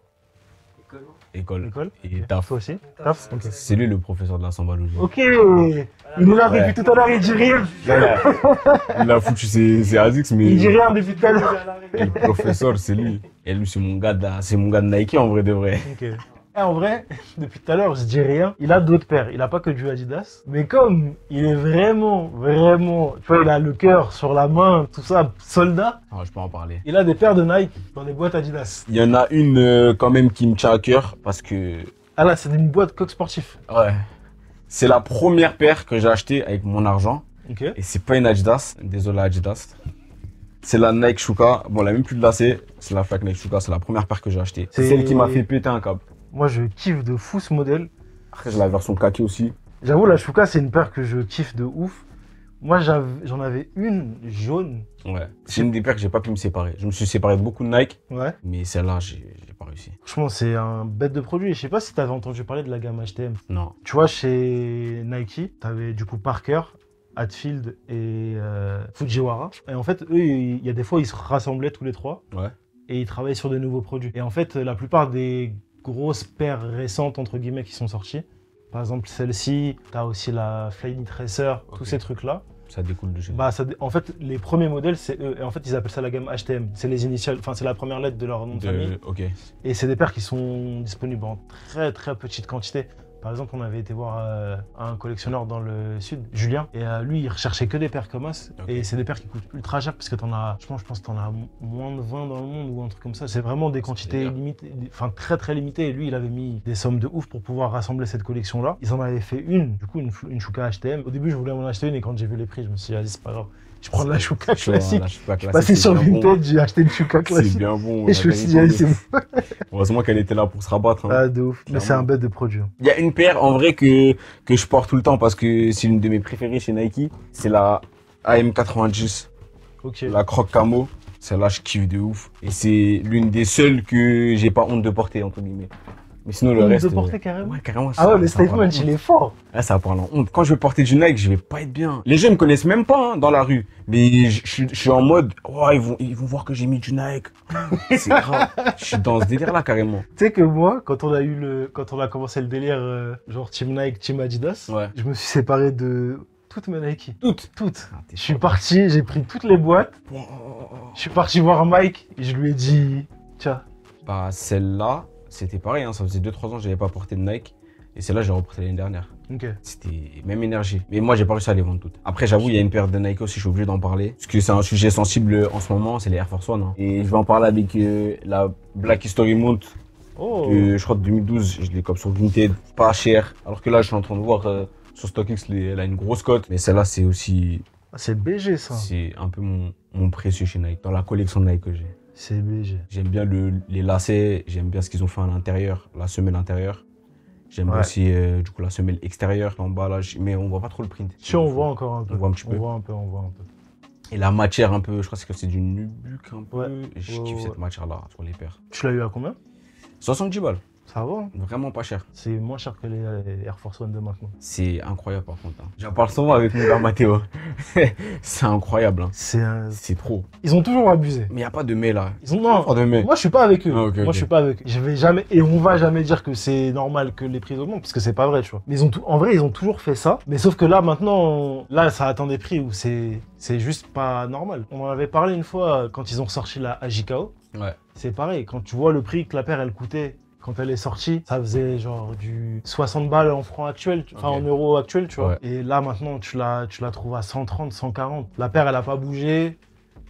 École. Et Taf. aussi Taf C'est lui le professeur de la samba Ok Il nous l'a revu tout à l'heure, il dit rien Il l'a foutu, c'est Azix, mais. Il dit rien depuis tout à l'heure Le professeur, c'est lui. Et lui, c'est mon, gars de, mon gars de Nike en vrai de vrai. Ok en vrai, depuis tout à l'heure, je dis rien. Il a d'autres paires. Il a pas que du Adidas. Mais comme il est vraiment, vraiment, tu vois, il a le cœur sur la main, tout ça, soldat. Oh, je peux en parler. Il a des paires de Nike dans des boîtes Adidas. Il y en a une euh, quand même qui me tient à cœur parce que. Ah là, c'est une boîte coq sportif. Ouais. C'est la première paire que j'ai achetée avec mon argent. Ok. Et c'est pas une Adidas. Désolé Adidas. C'est la Nike Shuka. Bon, elle même plus de lacets. C'est la fac Nike Shuka. C'est la première paire que j'ai achetée. C'est celle qui m'a fait péter un câble. Moi, je kiffe de fou ce modèle. Après, j'ai la version kaki aussi. J'avoue, la Shuka, c'est une paire que je kiffe de ouf. Moi, j'en avais une jaune. Ouais. C'est une des paires que j'ai pas pu me séparer. Je me suis séparé de beaucoup de Nike. Ouais. Mais celle-là, j'ai pas réussi. Franchement, c'est un bête de produit. Je sais pas si t'avais entendu parler de la gamme HTM. Non. Tu vois, chez Nike, t'avais du coup Parker, Hatfield et euh, Fujiwara. Et en fait, eux, il y a des fois, ils se rassemblaient tous les trois. Ouais. Et ils travaillaient sur des nouveaux produits. Et en fait, la plupart des grosses paires récentes, entre guillemets, qui sont sorties. Par exemple, celle-ci, tu as aussi la Flying Tracer, tous ces trucs-là. Ça découle de chez bah, En fait, les premiers modèles, c'est eux. Et en fait, ils appellent ça la gamme HTM. C'est les initiales, enfin, c'est la première lettre de leur nom de, famille. Et c'est des paires qui sont disponibles en très très petite quantité. Par exemple, on avait été voir euh, un collectionneur dans le sud, Julien, et euh, lui, il recherchait que des paires comme Et c'est des paires qui coûtent ultra cher parce que en as, je pense, je pense t'en as moins de 20 dans le monde ou un truc comme ça. C'est vraiment des quantités limitées, enfin très très limitées. Et lui, il avait mis des sommes de ouf pour pouvoir rassembler cette collection-là. Ils en avaient fait une, du coup, une, Chouka HTM. Au début, je voulais en acheter une et quand j'ai vu les prix, je me suis dit, c'est pas grave je prends la chouka classique. La classique passé sur Vinted, j'ai acheté une chouka classique. C'est bien bon. Et je suis dit, c'est Heureusement qu'elle était là pour se rabattre. Hein. Ah, de ouf. Mais c'est un bête de produit. Hein. Il y a une paire, en vrai, que, que je porte tout le temps parce que c'est une de mes préférées chez Nike. C'est la AM90. Ok. La croc camo. Celle-là, je kiffe de ouf. Et c'est l'une des seules que j'ai pas honte de porter, entre guillemets sinon, le reste. porter carrément. carrément. Ah ouais, mais Statement, il est fort. Là, ah, ça va prendre en honte. Quand je vais porter du Nike, je vais pas être bien. Les gens me connaissent même pas hein, dans la rue. Mais je, suis en mode, ils vont, voir que j'ai mis du Nike. C'est grave. je suis dans ce délire-là, carrément. Tu sais que moi, quand on a eu le, quand on a commencé le délire, euh, genre Team Nike, Team Adidas, je me suis séparé de toutes mes Nike. Toutes Toutes. Ah, je suis parti, j'ai pris toutes les boîtes. Je suis parti voir Mike et je lui ai dit, tiens. Bah, celle-là, c'était pareil, hein, ça faisait 2-3 ans que je n'avais pas porté de Nike. Et c'est là j'ai reporté l'année dernière. C'était même énergie. Mais moi, j'ai pas réussi à les vendre toutes. Après, j'avoue, il y a une paire de Nike aussi, je suis obligé d'en parler. Parce que c'est un sujet sensible en ce moment, c'est les Air Force One. Hein. Et je vais en parler avec euh, la Black History Mount oh. je crois 2012, je l'ai comme sur Vinted, pas cher. Alors que là, je suis en train de voir euh, sur StockX, elle a une grosse cote. Mais celle-là, c'est aussi. Ah, c'est BG ça. C'est un peu mon précieux chez Nike, dans la collection de Nike que j'ai. J'aime bien les lacets, j'aime bien ce qu'ils ont fait à l'intérieur, la semelle intérieure. J'aime aussi euh, du coup la semelle extérieure en bas mais on voit pas trop le print. Si on voit encore un peu. On voit un peu. On voit un peu, Et la matière un peu, je crois que c'est du nubuck un peu. Je kiffe cette matière là sur les paires. Tu l'as eu à combien 70 balles. Ça va hein. Vraiment pas cher. C'est moins cher que les Air Force One de maintenant. C'est incroyable par contre. Hein. J'en parle souvent avec mon père Mathéo. c'est incroyable. Hein. C'est trop. Ils ont toujours abusé. Mais il n'y a pas de mais là. Ils ont... Non, moi je suis pas avec eux. Ah, moi je suis pas avec eux. Je vais jamais... Et on va jamais dire que c'est normal que les prix augmentent parce que c'est pas vrai, tu vois. Mais ils ont en vrai, ils ont toujours fait ça. Mais sauf que là maintenant, là ça atteint des prix où c'est c'est juste pas normal. On en avait parlé une fois quand ils ont sorti la JKO. C'est pareil, quand tu vois le prix que la paire elle coûtait quand elle est sortie, ça faisait genre du 60 balles en francs actuels, enfin en euros actuels, tu vois. Et là, maintenant, tu la, tu la trouves à 130, 140. La paire, elle n'a pas bougé.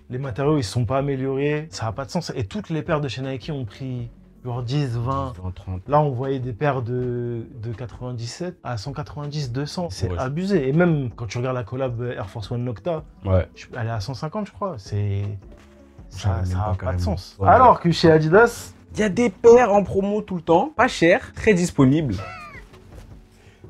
Les matériaux, ils sont pas améliorés. Ça n'a pas de sens. Et toutes les paires de chez Nike ont pris genre 10, 20. 30. Là, on voyait des paires de, 97 à 190, 200. C'est abusé. Et même quand tu regardes la collab Air Force One Nocta, elle est à 150, je crois. C'est. Ça n'a pas, de sens. Alors que chez Adidas, il y a des paires en promo tout le temps, pas cher, très disponible.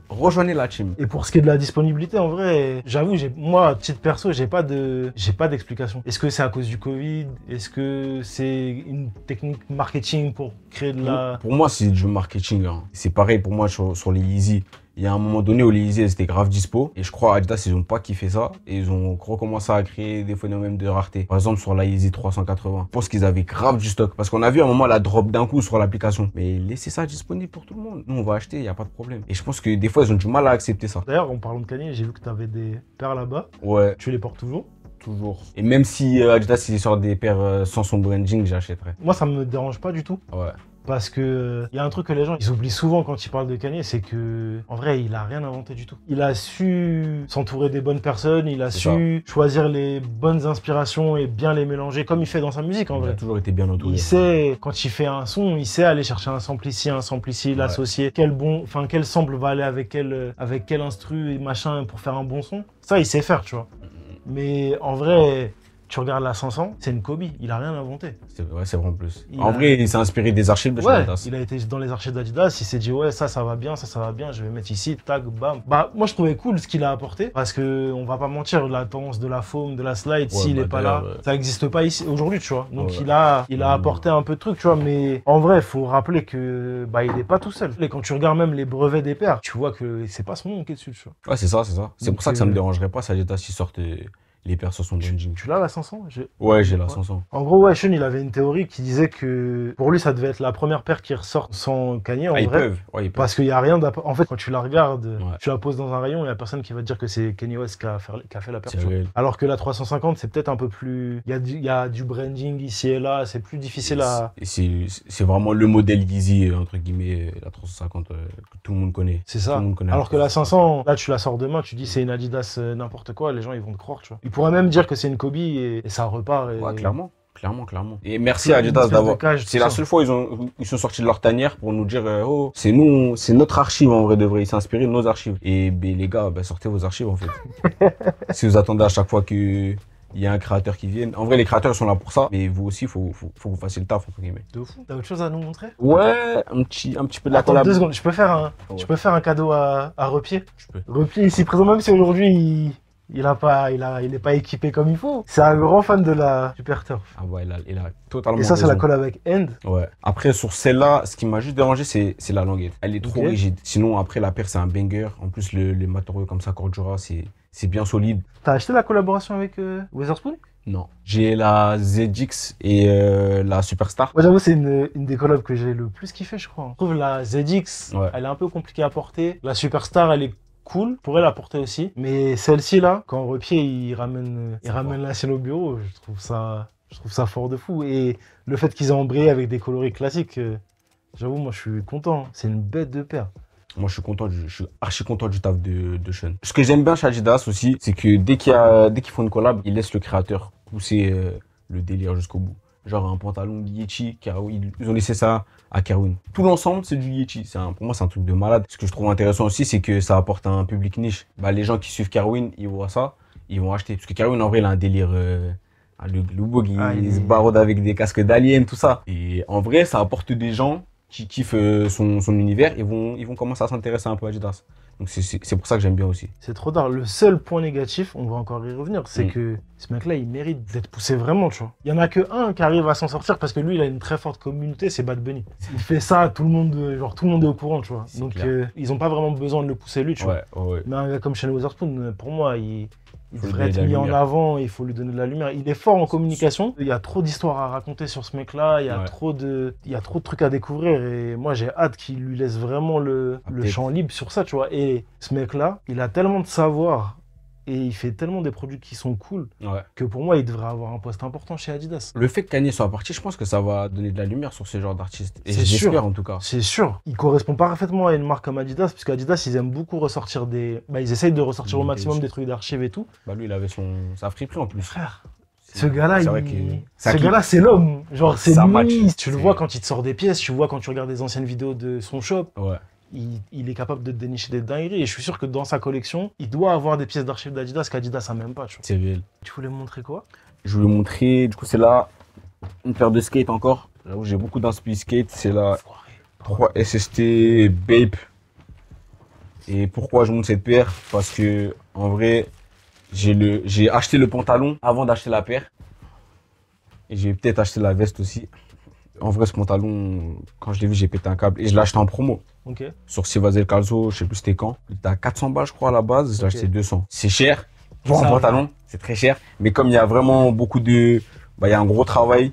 Rejoignez la team. Et pour ce qui est de la disponibilité, en vrai, j'avoue, moi, titre perso, j'ai pas de, j'ai pas d'explication. Est-ce que c'est à cause du Covid Est-ce que c'est une technique marketing pour créer de la. Pour moi, c'est du marketing. Hein. C'est pareil pour moi sur, sur les Yeezy. Il y a un moment donné, au elles c'était grave dispo. Et je crois Adidas, ils ont pas kiffé ça. Et ils ont recommencé à créer des phénomènes de rareté. Par exemple, sur la Yeezy 380. Je pense qu'ils avaient grave du stock. Parce qu'on a vu à un moment la drop d'un coup sur l'application. Mais laissez ça disponible pour tout le monde. Nous, on va acheter, il n'y a pas de problème. Et je pense que des fois, ils ont du mal à accepter ça. D'ailleurs, en parlant de Kanye, j'ai vu que tu avais des paires là-bas. Ouais. Tu les portes toujours toujours. Et même si euh, Adidas sort des paires euh, sans son branding, j'achèterais. Moi, ça me dérange pas du tout. Ouais. Parce que il y a un truc que les gens ils oublient souvent quand ils parlent de Kanye, c'est que en vrai il a rien inventé du tout. Il a su s'entourer des bonnes personnes, il a su choisir les bonnes inspirations et bien les mélanger comme il fait dans sa musique en vrai. Il a toujours été bien entouré. Il sait quand il fait un son, il sait aller chercher un sample ici, un sample ici, l'associer. Quel bon, enfin quel sample va aller avec quel avec quel instru et machin pour faire un bon son. Ça il sait faire, tu vois. Mm-hmm. Mais en vrai, tu regardes la 500, c'est une Kobe, il a rien inventé. Ouais, c'est vrai en plus. en vrai, il s'est inspiré des archives de Il a été dans les archives d'Adidas, il s'est dit ouais, ça, ça va bien, ça, ça va bien, je vais mettre ici, tac, bam. Bah, moi, je trouvais cool ce qu'il a apporté parce que on va pas mentir, la tendance de la faune, de la slide, s'il n'est bah, pas là, ça n'existe pas ici aujourd'hui, tu vois. Donc, il a, il a mmh. apporté un peu de trucs, tu vois, mais en vrai, il faut rappeler que bah, il est pas tout seul. Et quand tu regardes même les brevets des pères, tu vois que c'est pas son nom qui est dessus, tu vois. Ouais, c'est ça, c'est ça. C'est pour ça que ça euh, me dérangerait pas si Adidas sortait les paires sont branding. Tu l'as la 500 Ouais, j'ai la 500. En gros, ouais, il avait une théorie qui disait que pour lui, ça devait être la première paire qui ressort sans Kanye. En ah, ils peuvent. Parce qu'il n'y a rien d'apport. En fait, quand tu la regardes, tu la poses dans un rayon, il n'y a personne qui va te dire que c'est Kenny West qui a, fait, la paire. Alors que la 350, c'est peut-être un peu plus. Il y, a du, branding ici et là, c'est plus difficile à. C'est, vraiment le modèle Yeezy, entre guillemets, la 350 euh, que tout le monde connaît. C'est ça. Tout connaît Alors que la 500, là, tu la sors demain, tu dis c'est une Adidas euh, n'importe quoi, les gens, ils vont te croire, tu vois il pourrait même dire que c'est une Kobe et, ça repart. Ouais, clairement. Clairement, clairement. Et merci à Adidas d'avoir. C'est la seule fois ils ont ils sont sortis de leur tanière pour nous dire euh, oh c'est nous c'est notre archive en vrai devrait s'inspirer Ils de nos archives. Et ben, les gars ben, sortez vos archives en fait. si vous attendez à chaque fois que il y a un créateur qui vienne. En vrai, les créateurs sont là pour ça, mais vous aussi, faut, faut, que vous fassiez le taf, entre guillemets. De fou. T'as autre chose à nous montrer Ouais, un petit, peu de la Attends, Deux secondes, je peux faire un, peux faire un cadeau à, à Repier Je peux. Repier, ici présent, même si aujourd'hui, il, il a pas, il a, il n'est pas équipé comme il faut. C'est un grand fan de la Super Turf. Ah ouais, il a, totalement. Et ça, c'est la colle avec End. Ouais. Après, sur celle-là, ce qui m'a juste dérangé, c'est, la languette. Elle est trop rigide. Sinon, après, la paire, c'est un banger. En plus, le, les matériaux comme ça, Cordura, c'est, c'est bien solide. T'as acheté la collaboration avec euh, non. J'ai la ZX et euh, la Superstar. Moi, j'avoue, c'est une, des collabs que j'ai le plus kiffé, je crois. Je trouve la ZX, elle est un peu compliquée à porter. La Superstar, elle est cool, pourrait la porter aussi. Mais celle-ci là, quand Repier il ramène, il ramène la scène au bureau, je trouve ça, je trouve ça fort de fou. Et le fait qu'ils aient embrayé avec des coloris classiques, euh, j'avoue, moi je suis content. Hein. C'est une bête de paire. Moi, je suis content, je, suis archi content du taf de, de Sean. Ce que j'aime bien chez Adidas aussi, c'est que dès qu'il dès qu'ils font une collab, ils laissent le créateur pousser euh, le délire jusqu'au bout genre un pantalon de Yeti, Ils ont laissé ça à Kerwin. Tout l'ensemble, c'est du Yeti, C'est pour moi, c'est un truc de malade. Ce que je trouve intéressant aussi, c'est que ça apporte un public niche. Bah, les gens qui suivent Kerwin, ils voient ça, ils vont acheter. Parce que Kerwin, en vrai, il a un délire. Euh, le bug, ah, il, se barode avec des casques d'aliens, tout ça. Et en vrai, ça apporte des gens qui kiffent euh, son, univers, ils vont, ils vont commencer à s'intéresser un peu à Judas Donc c'est pour ça que j'aime bien aussi. C'est trop tard. Le seul point négatif, on va encore y revenir, c'est mm. que ce mec-là, il mérite d'être poussé vraiment, tu vois. Il y en a que un qui arrive à s'en sortir parce que lui, il a une très forte communauté, c'est Bad Bunny. Il fait ça, tout le monde, euh, genre tout le monde est au courant, tu vois. Donc euh, ils n'ont pas vraiment besoin de le pousser lui, tu vois. Mais un gars comme Shane Witherspoon, pour moi, il, il devrait être mis en avant, il faut lui donner de la lumière. Il est fort en communication. Il y a trop d'histoires à raconter sur ce mec-là, il, y a trop de, il a trop de trucs à découvrir et moi j'ai hâte qu'il lui laisse vraiment le, ah, le champ libre sur ça, tu vois. Et ce mec-là, il a tellement de savoir et il fait tellement des produits qui sont cool que pour moi, il devrait avoir un poste important chez Adidas. Le fait que Kanye soit parti, je pense que ça va donner de la lumière sur ce genre d'artistes. Et sûr. en tout cas. C'est sûr. Il correspond parfaitement à une marque comme Adidas, parce qu'Adidas, ils aiment beaucoup ressortir des. Bah, ils essayent de ressortir au maximum des trucs d'archives et tout. Bah, lui, il avait son... sa friperie en plus. Frère, ce gars-là, il... gars c'est l'homme. Genre, c'est lui. Tu le vois quand il te sort des pièces, tu vois quand tu regardes des anciennes vidéos de son shop. Ouais il, est capable de dénicher des dingueries. Et je suis sûr que dans sa collection, il doit avoir des pièces d'archives d'Adidas qu'Adidas ça même pas. C'est réel. Tu voulais montrer quoi Je voulais montrer, du coup, c'est là une paire de skate encore. Là où j'ai beaucoup d'inspiration skate, c'est la 3 SST Bape. Et pourquoi je montre cette paire Parce que en vrai, j'ai acheté le pantalon avant d'acheter la paire. Et j'ai peut-être acheté la veste aussi en vrai, ce pantalon, quand je l'ai vu, j'ai pété un câble et je l'ai acheté en promo. Ok. Sur le Calzo, je sais plus c'était quand. Il était à 400 balles, je crois, à la base. Je l'ai acheté 200. C'est cher. Pour un pantalon, c'est très cher. Mais comme il y a vraiment beaucoup de. Bah, il y a un gros travail.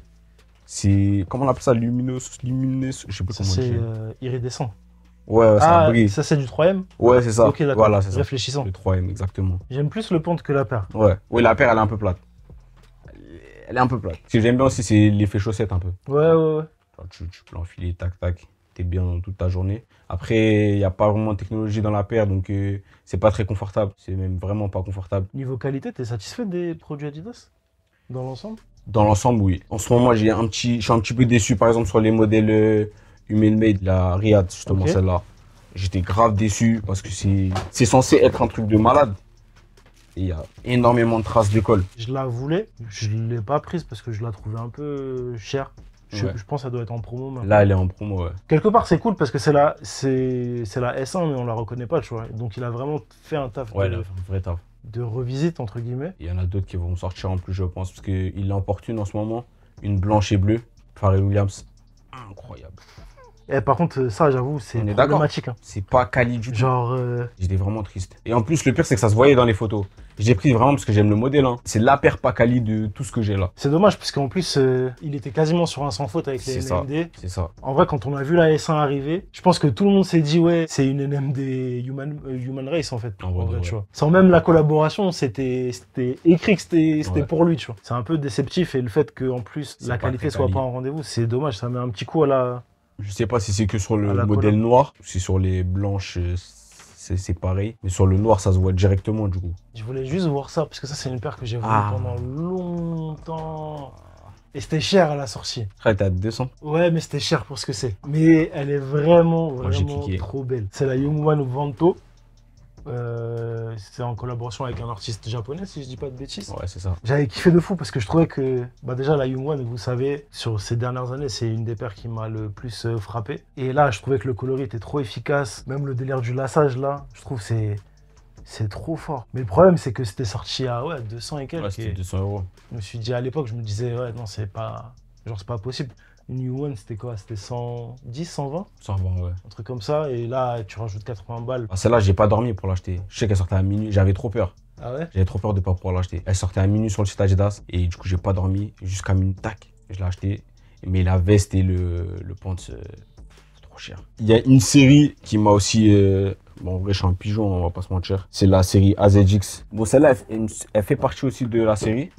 C'est. Comment on appelle ça Lumineux, lumineux Je sais plus ça, comment C'est euh, iridescent. Ouais, ça ah, un Ça, c'est du 3M Ouais, c'est ça. Ok, d'accord. Réfléchissant. Le 3M, exactement. J'aime plus le pente que la paire. Ouais. Ouais, la paire, elle est un peu plate elle est un peu plate. Ce que j'aime bien aussi, c'est l'effet chaussette un peu. Ouais, ouais, ouais. tu, tu, peux l'enfiler, tac, tac. T'es bien toute ta journée. Après, il n'y a pas vraiment de technologie dans la paire, donc euh, c'est pas très confortable. C'est même vraiment pas confortable. Niveau qualité, tu es satisfait des produits Adidas Dans l'ensemble Dans l'ensemble, oui. En ce moment, j'ai un petit, je suis un petit peu déçu, par exemple, sur les modèles euh, Human Made, la Riyad, justement, celle-là. J'étais grave déçu parce que c'est censé être un truc de malade il y a énormément de traces du col Je la voulais, je ne l'ai pas prise parce que je la trouvais un peu euh, chère. Je, pense que ça doit être en promo. Maintenant. Là, elle est en promo, Quelque part, c'est cool parce que c'est la, c'est, la S1, mais on ne la reconnaît pas, tu vois. Donc, il a vraiment fait un taf. de, taf. De revisite, entre guillemets. Il y en a d'autres qui vont sortir en plus, je pense, parce qu'il en emporté une en ce moment, une blanche et bleue, Pharrell Williams. Incroyable. Eh, par contre, euh, ça, j'avoue, c'est problématique. Hein. C'est pas quali du tout. Genre. Euh, J'étais vraiment triste. Et en plus, le pire, c'est que ça se voyait dans les photos. J'ai pris vraiment parce que j'aime le modèle. Hein. C'est la paire pas quali de tout ce que j'ai là. C'est dommage, parce qu'en plus, euh, il était quasiment sur un sans faute avec les NMD. C'est ça. En vrai, quand on a vu la S1 arriver, je pense que tout le monde s'est dit, ouais, c'est une NMD human, human Race en fait. En tu vois. Sans même la collaboration, c'était écrit que c'était pour lui, tu vois. C'est un peu déceptif et le fait qu'en plus, la qualité soit pas en rendez-vous, c'est dommage. Ça met un petit coup à la je sais pas si c'est que sur le modèle noir ou si sur les blanches euh, c'est pareil, mais sur le noir ça se voit directement du coup. Je voulais juste voir ça parce que ça c'est une paire que j'ai voulu ah. pendant longtemps. Et c'était cher à la sorcier. Ah, t'as 200 Ouais, mais c'était cher pour ce que c'est. Mais elle est vraiment, vraiment trop belle. C'est la Young One Vanto c'était euh, c'est en collaboration avec un artiste japonais, si je dis pas de bêtises. Ouais, c'est ça. J'avais kiffé de fou parce que je trouvais que, bah déjà, la Young One, vous savez, sur ces dernières années, c'est une des paires qui m'a le plus euh, frappé. Et là, je trouvais que le coloris était trop efficace. Même le délire du lassage, là, je trouve c'est c'est trop fort. Mais le problème, c'est que c'était sorti à 200 et quelques. Ouais, c'était 200 euros. Je me suis dit à l'époque, je me disais, ouais, non, c'est pas. Genre, c'est pas possible une one, c'était quoi C'était 110, 120 120, ouais. Un truc comme ça, et là, tu rajoutes 80 balles. Ah, celle-là, j'ai pas dormi pour l'acheter. Je sais qu'elle sortait à minuit, j'avais trop peur. Ah ouais J'avais trop peur de pas pouvoir l'acheter. Elle sortait à minuit sur le site Adidas, et du coup, j'ai pas dormi jusqu'à minuit, tac, je l'ai acheté. Mais la veste et le, le c'est euh, trop cher. Il y a une série qui m'a aussi. Euh, bon, en vrai, je suis un pigeon, on va pas se mentir. C'est la série AZX. Bon, celle-là, elle, fait partie aussi de la série.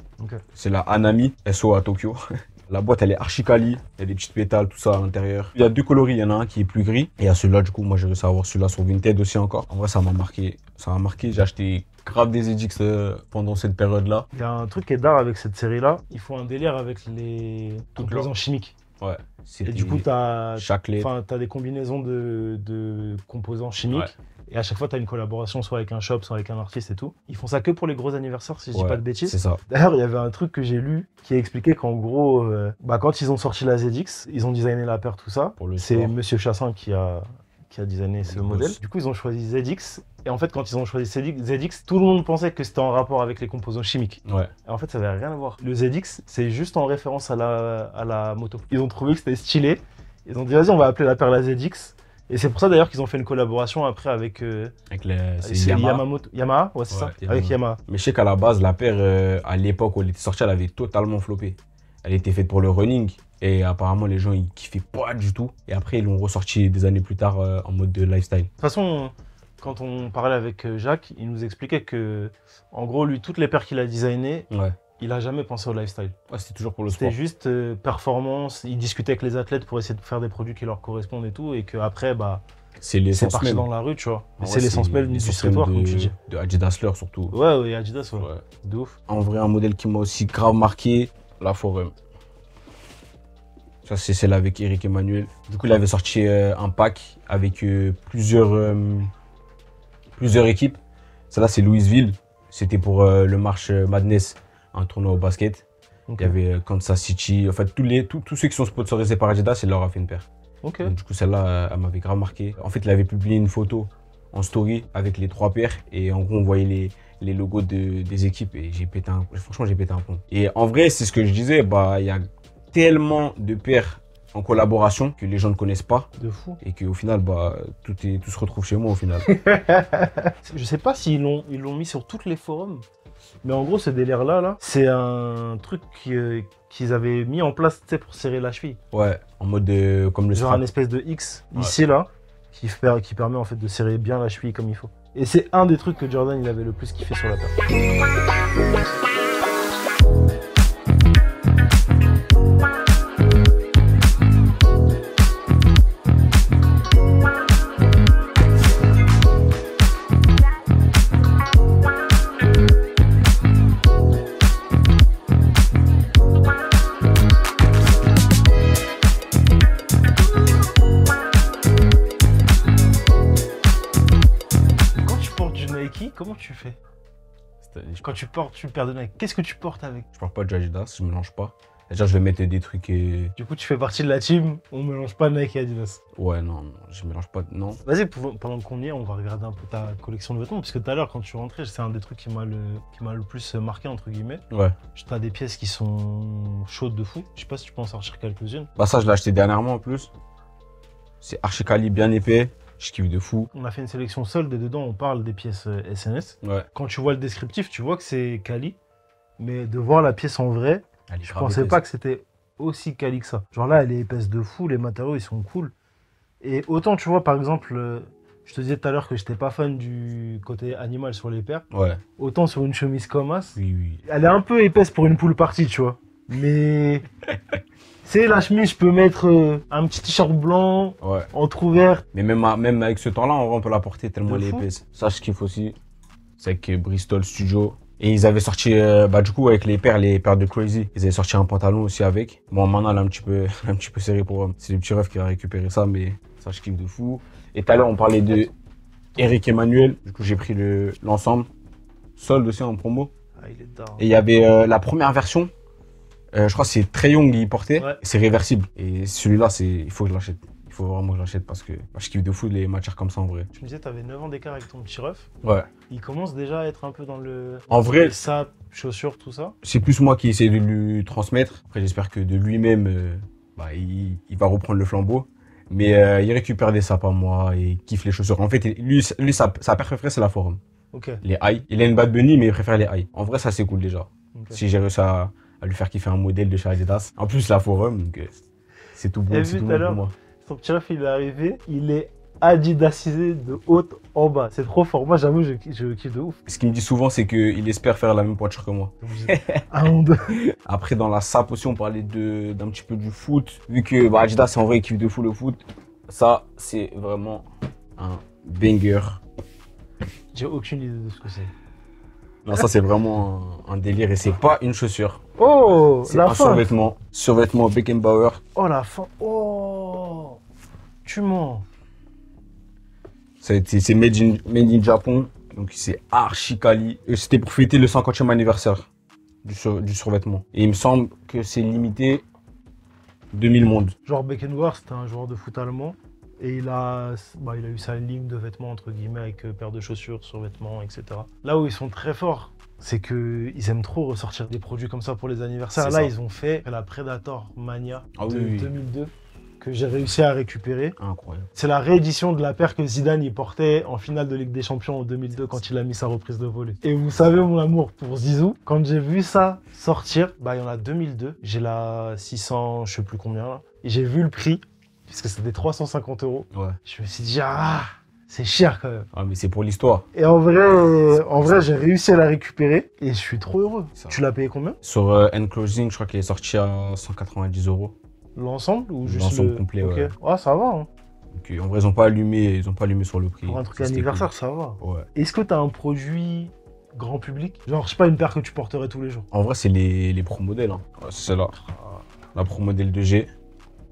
C'est la Anami, SO à Tokyo. La boîte, elle est archi cali, Il y a des petites pétales, tout ça à l'intérieur. Il y a deux coloris. Il y en a un qui est plus gris. Et il y a celui-là, du coup, moi, j'ai réussi savoir celui-là sur Vinted aussi encore. En vrai, ça m'a marqué. Ça m'a marqué. J'ai acheté grave des Edix euh, pendant cette période-là. Il y a un truc qui est d'art avec cette série-là. Il faut un délire avec les en chimiques. Ouais. Et du coup, tu as, as, des combinaisons de, composants chimiques. Et à chaque fois, tu as une collaboration, soit avec un shop, soit avec un artiste et tout. Ils font ça que pour les gros anniversaires, si je dis pas de bêtises. ça. D'ailleurs, il y avait un truc que j'ai lu qui expliquait qu'en gros, euh, bah, quand ils ont sorti la ZX, ils ont designé la paire, tout ça. C'est Monsieur Chassin qui a qui a designé ce modèle. Du coup, ils ont choisi ZX et en fait, quand ils ont choisi ZX, tout le monde pensait que c'était en rapport avec les composants chimiques. Ouais. Et en fait, ça n'avait rien à voir. Le ZX, c'est juste en référence à la, à la moto. Ils ont trouvé que c'était stylé. Ils ont dit, vas-y, on va appeler la paire la ZX. Et c'est pour ça d'ailleurs qu'ils ont fait une collaboration après avec. Euh, avec les, Yamaha. Yamaha ouais, c'est ça Avec Yamaha. Mais je sais qu'à la base, la paire, euh, à l'époque où elle était sortie, elle avait totalement floppé. Elle était faite pour le running. Et apparemment, les gens, ils kiffaient pas du tout. Et après, ils l'ont ressorti des années plus tard euh, en mode de lifestyle. De toute façon, quand on parlait avec euh, Jacques, il nous expliquait que, en gros, lui, toutes les paires qu'il a designées, il a jamais pensé au lifestyle. Ah, c'était toujours pour le sport. C'était juste euh, performance. Il discutait avec les athlètes pour essayer de faire des produits qui leur correspondent et tout, et que après, bah, c'est l'essence parti même. dans la rue, tu vois. c'est l'essence même du territoire, comme tu dis. De Adidas leur surtout. Ouais, ouais, Adidas, ouais. ouf. En vrai, un modèle qui m'a aussi grave marqué, la Forum. Ça, c'est celle avec Eric Emmanuel. Du coup, il avait sorti euh, un pack avec plusieurs plusieurs équipes. celle là, c'est Louisville. C'était pour euh, le March euh, Madness, un tournoi au basket. Il y avait euh, Kansas City. En fait, tous, les, tous, ceux qui sont sponsorisés par Adidas, c'est leur a fait une paire. du coup, celle-là, elle m'avait grave marqué. En fait, elle avait publié une photo en story avec les trois paires et en gros, on voyait les, les logos de, des équipes et j'ai pété un, franchement, j'ai pété un pont. Et en vrai, c'est ce que je disais, bah, il y a tellement de paires en collaboration que les gens ne connaissent pas. De fou. Et qu'au final, bah, tout, est, tout se retrouve chez moi au final. je sais pas s'ils l'ont, ils l'ont mis sur toutes les forums. Mais en gros, ce délire-là, là, c'est un truc euh, qu'ils avaient mis en place pour serrer la cheville. Ouais, en mode euh, comme le Genre un espèce de X ici, là, qui, qui permet en fait de serrer bien la cheville comme il faut. Et c'est un des trucs que Jordan il avait le plus kiffé sur la table. tu portes, tu perds de Qu'est-ce que tu portes avec Je porte pas de Adidas, je mélange pas. Déjà, je vais mettre des trucs et. Du coup, tu fais partie de la team, on mélange pas Nike et Adidas. Ouais, non, non je mélange pas. Non. Vas-y, pendant qu'on y est, on va regarder un peu ta collection de vêtements. Parce que tout à l'heure, quand tu rentrais, c'est un des trucs qui m'a le, le plus marqué, entre guillemets. Ouais. Tu as des pièces qui sont chaudes de fou. Je sais pas si tu penses en sortir quelques-unes. Bah, ça, je l'ai acheté dernièrement en plus. C'est archi bien épais je de fou. On a fait une sélection solde et dedans on parle des pièces SNS. Euh, Quand tu vois le descriptif, tu vois que c'est Kali, mais de voir la pièce en vrai, je je pensais pas que c'était aussi Kali que ça. Genre là, elle est épaisse de fou, les matériaux ils sont cool. Et autant tu vois par exemple, euh, je te disais tout à l'heure que j'étais pas fan du côté animal sur les paires. Ouais. Autant sur une chemise comme as, elle est un peu épaisse pour une poule partie, tu vois. Mais sais, la chemise, je peux mettre euh, un petit t-shirt blanc, entre ouvert Mais même, même avec ce temps-là, on peut la porter tellement elle est épaisse. Ça, je kiffe aussi. C'est que euh, Bristol Studio. Et ils avaient sorti, euh, bah, du coup, avec les paires, les paires de Crazy. Ils avaient sorti un pantalon aussi avec. Bon, maintenant, elle est un petit peu, un petit peu serré pour C'est le petit ref qui a récupéré ça, mais ça, je kiffe de fou. Et tout à l'heure, on parlait de Eric Emmanuel. Du coup, j'ai pris l'ensemble. Seul Solde aussi en promo. Ah, il est et il y avait la première version euh, je crois que c'est très Young qu'il portait. C'est réversible. Et celui-là, c'est, il faut que je l'achète. Il faut vraiment que je l'achète parce que je kiffe de fou les matières comme ça en vrai. Tu me disais, t'avais 9 ans d'écart avec ton petit ref. Ouais. Il commence déjà à être un peu dans le. En vrai. chaussures, tout ça. C'est plus moi qui essaie de lui transmettre. Après, j'espère que de lui-même, euh, bah, il, va reprendre le flambeau mais euh, il récupère des sapes à moi et il kiffe les chaussures. En fait, lui, lui sa, sa préférée, c'est la forme. Ok. Les high. Il a une Bad Bunny, mais il préfère les high. En vrai, ça, c'est cool déjà. Si j'ai réussi à, à lui faire fait un modèle de chez Adidas. En plus, la forum, donc euh, c'est tout bon, c'est tout bon pour moi. Son petit ref, il est arrivé, il est adidasisé de haut en bas. C'est trop fort. Moi, j'avoue, je, je kiffe de ouf. Ce qu'il me dit souvent, c'est qu'il espère faire la même pointure que moi. Après, dans la sape aussi, on parlait d'un petit peu du foot. Vu que bah, Adidas, c'est en vrai, équipe de fou le foot. Ça, c'est vraiment un banger. J'ai aucune idée de ce que c'est. Non, ça, c'est vraiment un délire et c'est pas une chaussure. Oh, c'est un survêtement. Survêtement Beckenbauer. Oh, la fin. Oh, tu mens. C'est made in, made Japon. Donc, c'est archi quali. Euh, c'était pour fêter le 50e anniversaire du, survêtement. Et il me semble que c'est limité 2000 mondes. Genre Beckenbauer, c'était un joueur de foot allemand. Et il a, bah, il a eu sa ligne de vêtements, entre guillemets, avec euh, paire de chaussures, survêtements, etc. Là où ils sont très forts, c'est qu'ils aiment trop ressortir des produits comme ça pour les anniversaires. Là, ils ont fait la Predator Mania ah de 2002 que j'ai réussi à récupérer. Incroyable. C'est la réédition de la paire que Zidane y portait en finale de Ligue des Champions en 2002 quand il a mis sa reprise de volée. Et vous savez mon amour pour Zizou, quand j'ai vu ça sortir, bah il y en a 2002, j'ai la 600, je sais plus combien là. J'ai vu le prix, Puisque c'était 350 euros. Je me suis dit, ah, c'est cher quand même. Ah, mais c'est pour l'histoire. Et en vrai, en vrai, j'ai réussi à la récupérer et je suis trop heureux. Tu l'as payé combien Sur euh, Enclosing, je crois qu'elle est sortie à 190 euros. L'ensemble ou juste L'ensemble complet, Ah, ça va. Hein. En vrai, ils n'ont pas allumé, ils ont pas allumé sur le prix. Pour un truc d'anniversaire, ça va. Est-ce que tu as un produit grand public Genre, je sais pas, une paire que tu porterais tous les jours. En vrai, c'est les, pro modèles. Hein. c'est là. Ah. La pro modèle 2G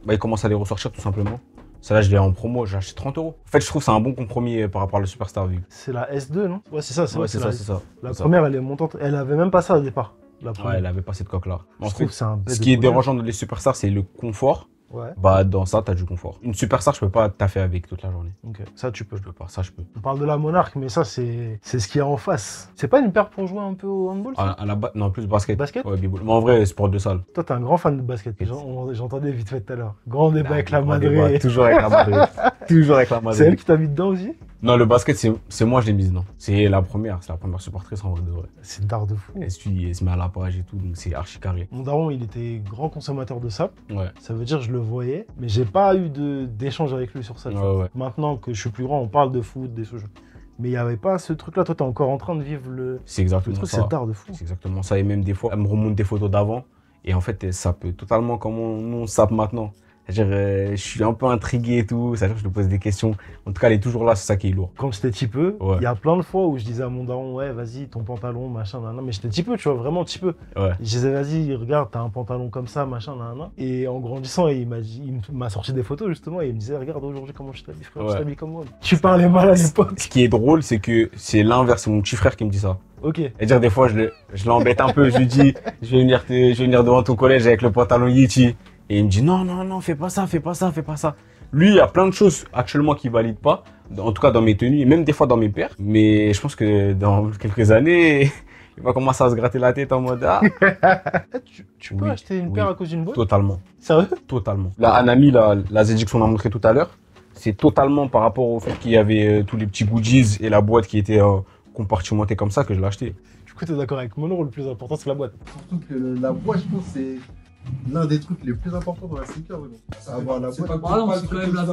bah, il commence à les ressortir tout simplement. Celle-là, je l'ai en promo, j'ai acheté 30 euros. En fait, je trouve que c'est un bon compromis euh, par rapport à la Superstar V. C'est la S2, non Ouais, c'est ça, c'est ça, la... première, elle est montante. Elle avait même pas ça au départ. ouais, elle avait pas cette coque-là. je trouve c'est un Ce qui est dérangeant dans les Superstars, c'est le confort Ouais. Bah, dans ça, t'as du confort. Une superstar, je peux pas taffer avec toute la journée. Ok. Ça, tu peux. Je peux pas. Ça, je peux. On parle de la monarque, mais ça, c'est ce qu'il y a en face. C'est pas une paire pour jouer un peu au handball ça à, la Non, plus basket. Basket Ouais, Mais en vrai, sport de salle. Toi, t'es un grand fan de basket. J'entendais vite fait tout à l'heure. Grand débat avec la Madrid. Toujours avec la Madrid. toujours avec la Madrid. C'est elle qui t'a mis dedans aussi non, le basket, c'est moi, je l'ai mise, non. C'est la première, c'est la première supportrice en vrai de C'est d'art de fou. Elle, se met à la page et tout, donc c'est archi carré. Mon daron, il était grand consommateur de ça Ouais. Ça veut dire, je le le voyais, mais j'ai pas eu d'échange avec lui sur ça. Maintenant que je suis plus grand, on parle de foot, des choses. Mais il n'y avait pas ce truc-là. Toi, tu es encore en train de vivre le, c'est exactement truc, de fou. C'est exactement ça. Et même des fois, elle me remonte des photos d'avant. Et en fait, ça peut totalement comme on, on sape maintenant. Euh, je suis un peu intrigué et tout. Ça je te pose des questions. En tout cas, elle est toujours là, c'est ça qui est lourd. Quand j'étais petit peu, il y a plein de fois où je disais à mon daron, ouais, vas-y, ton pantalon, machin, nan, nan. Mais j'étais petit peu, tu vois, vraiment petit peu. Je disais, vas-y, regarde, t'as un pantalon comme ça, machin, nan, nan. Et en grandissant, il m'a sorti des photos, justement, et il me disait, regarde aujourd'hui comment je t'habille, frère, je t'habille comme moi. Tu parlais mal à l'époque. Ce qui est drôle, c'est que c'est l'inverse. C'est mon petit frère qui me dit ça. Ok. Et dire, des fois, je l'embête un peu. Je lui dis, je vais venir, je vais venir devant ton collège avec le pantalon Yeti. Et il me dit non, non, non, fais pas ça, fais pas ça, fais pas ça. Lui, il y a plein de choses actuellement qui valide pas, en tout cas dans mes tenues et même des fois dans mes paires. Mais je pense que dans quelques années, il va commencer à se gratter la tête en mode ah. tu, peux acheter une paire à cause d'une boîte Totalement. Sérieux Totalement. La Anami, la, la ZX qu'on a montré tout à l'heure, c'est totalement par rapport au fait qu'il y avait euh, tous les petits goodies et la boîte qui était euh, compartimentée comme ça que je l'ai acheté. Du coup, tu es d'accord avec mon le plus important c'est la boîte. Surtout que la boîte, je pense, c'est l'un des trucs les plus importants dans la sneaker, vraiment. Ah, Avoir la boîte. quand même la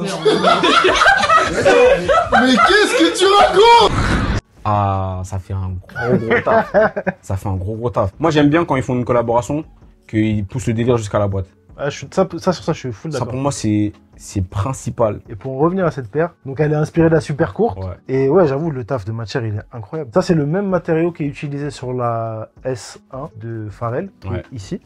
Mais qu'est-ce que tu racontes Ah, ça fait un gros gros taf. ça fait un gros gros taf. Moi, j'aime bien quand ils font une collaboration, qu'ils poussent le délire jusqu'à la boîte. Ah, ça, sur ça, je suis full d'accord. Ça, pour moi, c'est, c'est principal. Et pour revenir à cette paire, donc elle est inspirée de la super courte. Et ouais, j'avoue, le taf de matière, il est incroyable. Ça, c'est le même matériau qui est utilisé sur la S1 de Farrell, ici.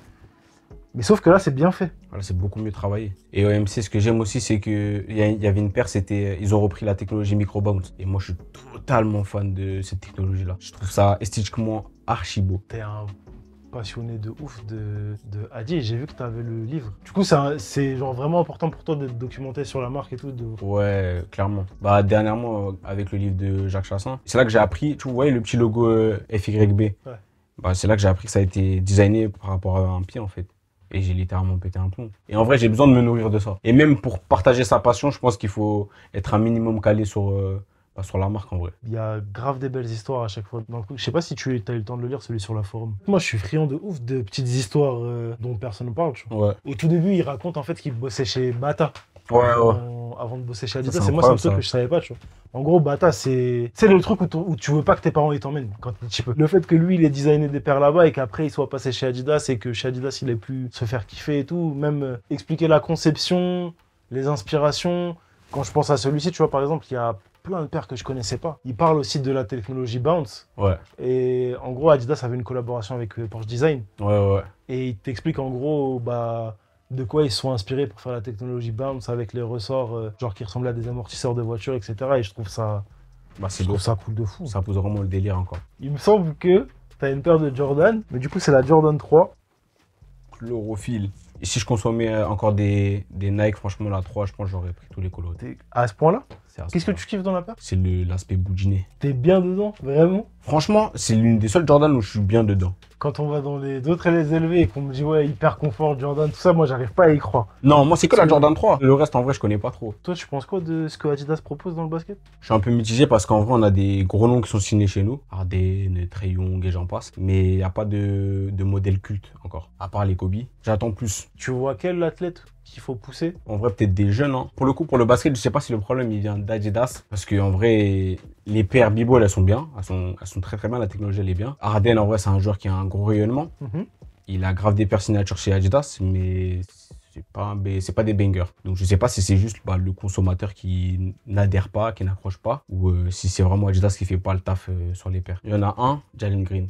Mais sauf que là, c'est bien fait. Voilà, c'est beaucoup mieux travaillé. Et OMC, ce que j'aime aussi, c'est qu'il y, y avait une paire, c'était euh, ils ont repris la technologie microbounce. Et moi, je suis totalement fan de cette technologie-là. Je trouve ça esthétiquement archi beau. T'es un passionné de ouf de, de Adi j'ai vu que tu avais le livre. Du coup, c'est genre vraiment important pour toi d'être documenté sur la marque et tout. De... Ouais, clairement. Bah, dernièrement, euh, avec le livre de Jacques Chassin, c'est là que j'ai appris, tu vois, le petit logo euh, FYB. Ouais. Bah, c'est là que j'ai appris que ça a été designé par rapport à un pied en fait. Et j'ai littéralement pété un plomb. Et en vrai, j'ai besoin de me nourrir de ça. Et même pour partager sa passion, je pense qu'il faut être un minimum calé sur, euh, bah, sur la marque en vrai. Il y a grave des belles histoires à chaque fois. Je sais pas si tu as eu le temps de le lire, celui sur la forme. Moi, je suis friand de ouf de petites histoires euh, dont personne ne parle. Au tout début, il raconte en fait qu'il bossait chez Bata avant, de bosser chez Adidas. C'est moi, c'est un truc que je savais pas, tu vois. En gros, Bata, c'est le truc où, où, tu veux pas que tes parents ils t'emmènent quand tu peux. Le fait que lui, il ait designé des paires là-bas et qu'après il soit passé chez Adidas et que chez Adidas, il ait pu se faire kiffer et tout, même euh, expliquer la conception, les inspirations. Quand je pense à celui-ci, tu vois, par exemple, il y a plein de paires que je connaissais pas. Il parle aussi de la technologie Bounce. Ouais. Et en gros, Adidas avait une collaboration avec euh, Porsche Design. Ouais, ouais. Et il t'explique en gros, bah, de quoi ils sont inspirés pour faire la technologie bounce avec les ressorts euh, genre qui ressemblent à des amortisseurs de voiture, etc. Et je trouve ça, bah, ça cool de fou. Ça pose vraiment le délire encore. Il me semble que t'as une paire de Jordan, mais du coup c'est la Jordan 3. Chlorophylle. Et si je consommais euh, encore des, des Nike, franchement la 3, je pense j'aurais pris tous les colos. À ce point-là Qu'est-ce que tu kiffes dans la paire C'est l'aspect boudiné. T'es bien dedans, vraiment Franchement, c'est l'une des seules Jordan où je suis bien dedans. Quand on va dans les d'autres les élevés et qu'on me dit ouais hyper confort Jordan tout ça, moi j'arrive pas à y croire. Non, moi c'est que la Jordan 3. Le reste en vrai je connais pas trop. Toi tu penses quoi de ce que Adidas propose dans le basket Je suis un peu mitigé parce qu'en vrai on a des gros noms qui sont signés chez nous, Arden, Treyong Young et j'en passe, mais y a pas de, de modèle culte encore, à part les Kobe. J'attends plus. Tu vois quel athlète qu'il faut pousser En vrai, peut-être des jeunes. Hein. Pour le coup, pour le basket, je sais pas si le problème il vient d'Adidas. Parce que en vrai, les paires Bibo elles sont bien. Elles sont, elles sont très très bien. La technologie, elle est bien. Arden, en vrai, c'est un joueur qui a un gros rayonnement. Mhm. Il a grave des paires chez Adidas, mais c'est pas pas des bangers. Donc je sais pas si c'est juste bah, le consommateur qui n'adhère pas, qui n'accroche pas, ou euh, si c'est vraiment Adidas qui fait pas le taf euh, sur les paires. Il y en a un, Jalen Green.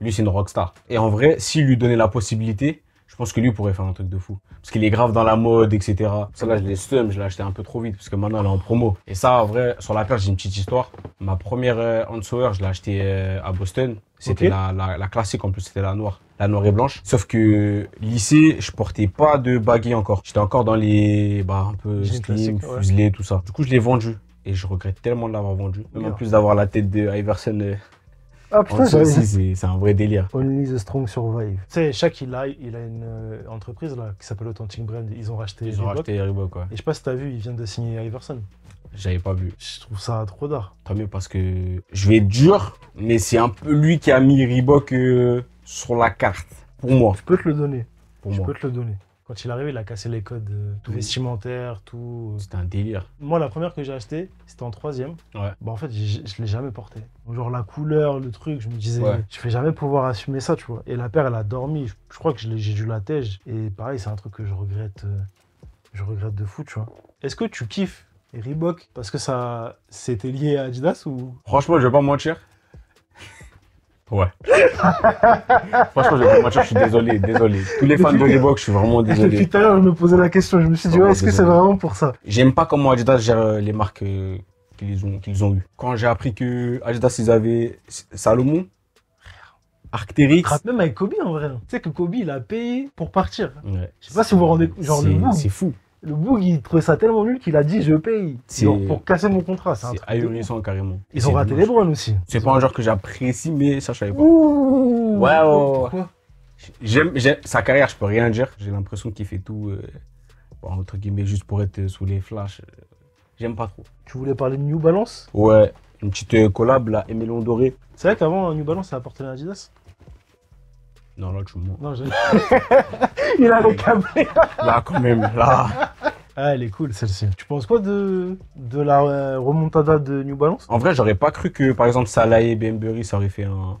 Lui c'est une rockstar. Et en vrai, s'il lui donnait la possibilité, je pense que lui pourrait faire un truc de fou. Parce qu'il est grave dans la mode, etc. Ça là, je l'ai stum, je l'ai acheté un peu trop vite parce que maintenant elle est en promo. Et ça, en vrai, sur la perte, j'ai une petite histoire. Ma première euh, je l'ai acheté euh, à Boston. C'était la, classique en plus, c'était la noire, la noire et blanche. Sauf que lycée, je portais pas de baguette encore. J'étais encore dans les bah un peu slim, fuselé, tout ça. Du coup, je l'ai vendu et je regrette tellement de l'avoir vendu. Même en plus d'avoir la tête de Iverson. Euh, ah putain, c'est un vrai délire. Only the strong survive. Tu sais, chaque il a, il a une euh, entreprise là qui s'appelle Authentic Brand. Ils ont racheté Reebok. Et je sais pas si t'as vu, il vient de signer Iverson. J'avais pas vu. Je trouve ça trop d'art. Tant mieux parce que je vais être dur, mais c'est un peu lui qui a mis Reebok euh, sur la carte. Pour moi. Je peux te le donner. je peux te le donner. Quand il est arrivé, il a cassé les codes vestimentaires, euh, tout tout. Euh. C'était un délire. Moi, la première que j'ai achetée, c'était en troisième. Ouais. Bah, en fait, je ne l'ai jamais portée. Genre la couleur, le truc, je me disais, je vais jamais pouvoir assumer ça, tu vois. Et la paire, elle a dormi. Je, crois que j'ai dû la tège. Et pareil, c'est un truc que je regrette. Euh, je regrette de fou, tu vois. Est-ce que tu kiffes Reebok parce que ça, c'était lié à Adidas ou Franchement, je vais pas cher. Ouais. Franchement, je suis désolé, désolé. Tous les fans de Reebok, je suis vraiment désolé. Depuis tout à l'heure, je me posais la question, je me suis dit, est-ce que c'est vraiment pour ça J'aime pas comment Adidas gère euh, les marques euh, qu'ils ont, qu'ils ont eues. Quand j'ai appris que Adidas, ils avaient Salomon, Arcteryx. Même avec Kobe, en vrai. Tu sais que Kobe, il a payé pour partir. Je sais pas si vous vous rendez compte. C'est fou. Le Boug, il trouvait ça tellement nul qu'il a dit je paye. pour casser mon contrat. C'est ahurissant carrément. Ils ont raté les Browns aussi. C'est pas un genre que j'apprécie, mais ça, je savais pas. Waouh J'aime sa carrière, je peux rien dire. J'ai l'impression qu'il fait tout, euh, entre guillemets, juste pour être sous les flashs. J'aime pas trop. Tu voulais parler de New Balance Ouais, une petite euh, collab là, Emilon Doré. C'est vrai qu'avant, New Balance, ça appartenait la Adidas non, là, tu me Non, Il a cabré. Là, quand même, là. Ah, elle est cool celle-ci. Tu penses quoi de, de la euh, remontada de New Balance En vrai, j'aurais pas cru que, par exemple, Salah et Bembury, ça aurait fait un.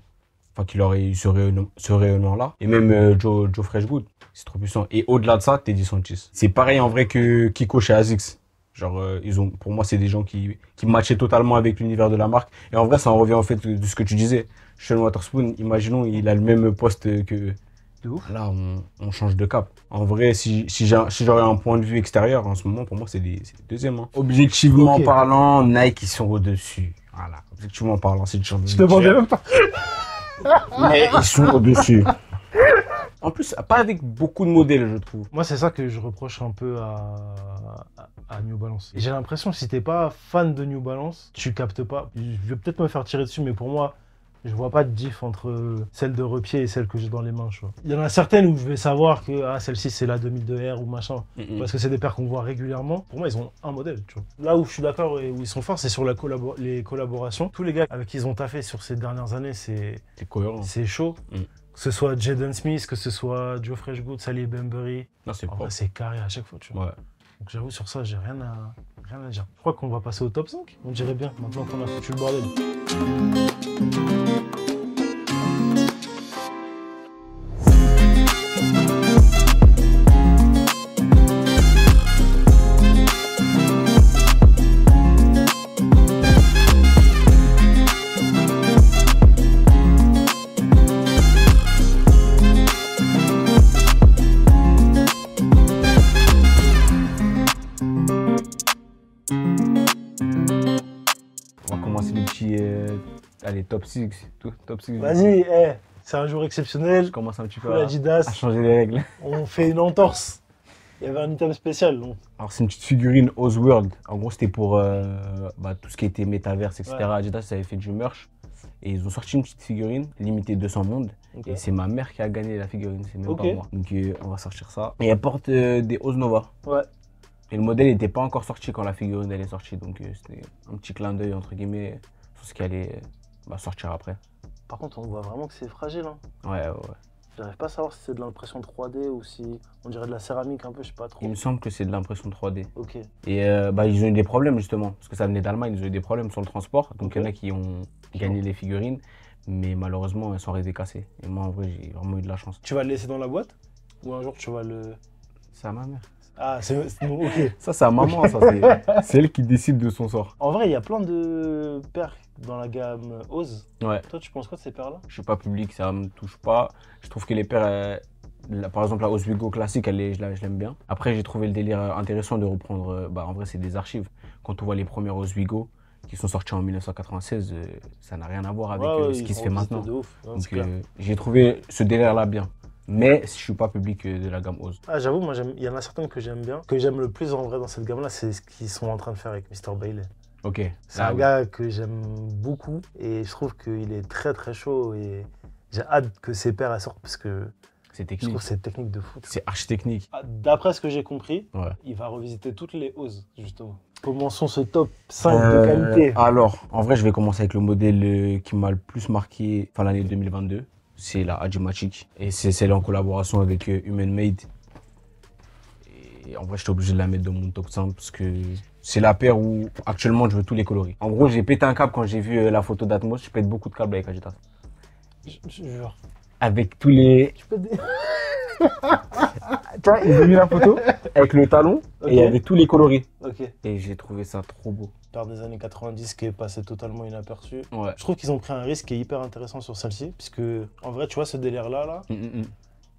Enfin, qu'il aurait eu ce rayon là et même euh, Joe, Joe Freshwood, c'est trop puissant. Et au-delà de ça, Teddy Santis. C'est pareil en vrai que Kiko chez Azix. Genre, euh, ils ont, pour moi, c'est des gens qui, qui matchaient totalement avec l'univers de la marque. Et en vrai, ça en revient au fait de ce que tu disais. Sean Waterspoon, imaginons, il a le même poste que. Là, on, change de cap. En vrai, si, si j'aurais un point de vue extérieur, en ce moment, pour moi, c'est les, deuxième. Hein. Objectivement parlant, Nike, ils sont au-dessus. Voilà. Objectivement parlant, c'est le champion. Je te demandais même pas. Mais ils sont au-dessus. En plus, pas avec beaucoup de modèles, je trouve. Moi, c'est ça que je reproche un peu à, New Balance. J'ai l'impression, si t'es pas fan de New Balance, tu captes pas. Je vais peut-être me faire tirer dessus, mais pour moi, je vois pas de diff entre celle de repied et celle que j'ai dans les mains. Il y en a certaines où je vais savoir que ah, celle-ci c'est la 2002R ou machin, parce que c'est des paires qu'on voit régulièrement. Pour moi, ils ont un modèle. Là où je suis d'accord et où ils sont forts, c'est sur la les collaborations. Tous les gars avec qui ils ont taffé sur ces dernières années, c'est C'est chaud. Mm. Que ce soit Jaden Smith, que ce soit Joe Freshgood, Sally Bembury. Non, c'est C'est carré à chaque fois. Tu vois. Ouais. Donc j'avoue, sur ça, j'ai rien à, rien à dire. Je crois qu'on va passer au top 5. On dirait bien, maintenant qu'on a foutu le bordel. Thank you. top 6. Top 6. Vas-y, eh, c'est un jour exceptionnel. Je commence un petit peu à, changer les règles. On fait une entorse. Il y avait un item spécial. non Alors, c'est une petite figurine Ozworld. En gros, c'était pour euh, bah, tout ce qui était metaverse, etc. Adidas avait fait du merch. Et ils ont sorti une petite figurine limitée 200 mondes. Et c'est ma mère qui a gagné la figurine, c'est même pas moi. Donc, euh, on va sortir ça. Et elle porte euh, des Oznova. Ouais. Et le modèle n'était pas encore sorti quand la figurine elle est sortie. Donc, c'était un petit clin d'œil, entre guillemets, sur ce qui allait sortir après. Par contre, on voit vraiment que c'est fragile. Hein. Ouais, ouais, J'arrive pas à savoir si c'est de l'impression 3D ou si on dirait de la céramique un peu, je sais pas trop. Il me semble que c'est de l'impression 3D. Ok. Et euh, bah, ils ont eu des problèmes justement, parce que ça venait d'Allemagne, ils ont eu des problèmes sur le transport. Donc il y en a qui ont gagné les figurines, mais malheureusement elles sont restées cassées. Et moi en vrai, j'ai vraiment eu de la chance. Tu vas le laisser dans la boîte Ou un jour tu vas le. C'est à ma mère. Ah, c'est ok. Ça, c'est à maman, C'est elle qui décide de son sort. En vrai, il y a plein de pères dans la gamme Oz. Toi, tu penses quoi de ces paires-là Je suis pas public, ça me touche pas. Je trouve que les pères, euh, par exemple, la Oswego classique, elle je l'aime bien. Après, j'ai trouvé le délire euh, intéressant de reprendre. Euh, bah, en vrai, c'est des archives. Quand on voit les premières Oswego qui sont sortis en 1996, ça n'a rien à voir avec ce qui se fait maintenant. j'ai trouvé ce délire-là bien mais je suis pas public euh, de la gamme Oz. Ah, j'avoue, moi, il y en a certains que j'aime bien. que j'aime le plus en vrai dans cette gamme-là, c'est ce qu'ils sont en train de faire avec Mr. Bailey. Ok. C'est un ah, gars que j'aime beaucoup et je trouve qu'il est très très chaud et j'ai hâte que ses pairs sortent parce que c'est technique. Je trouve c'est technique de foot. C'est archi technique. Ah, d'après ce que j'ai compris, il va revisiter toutes les OZ justement. Commençons ce top 5 de euh, qualité. Alors, en vrai, je vais commencer avec le modèle euh, qui m'a le plus marqué fin l'année 2022 c'est la Magic Et c'est celle en collaboration avec euh, Human Made. Et en vrai, j'étais obligé de la mettre dans mon top 100 parce que c'est la paire où actuellement je veux tous les coloris. En gros, j'ai pété un câble quand j'ai vu euh, la photo d'Atmos. Je pète beaucoup de câbles avec Agitas. Je, jure. Avec tous les. Tu peux il a la photo avec le talon et avec tous les coloris. Et j'ai trouvé ça trop beau des années 90 qui est passé totalement inaperçu. Je trouve qu'ils ont pris un risque qui est hyper intéressant sur celle-ci, puisque en vrai, tu vois, ce délire-là, là, mm, mm, mm.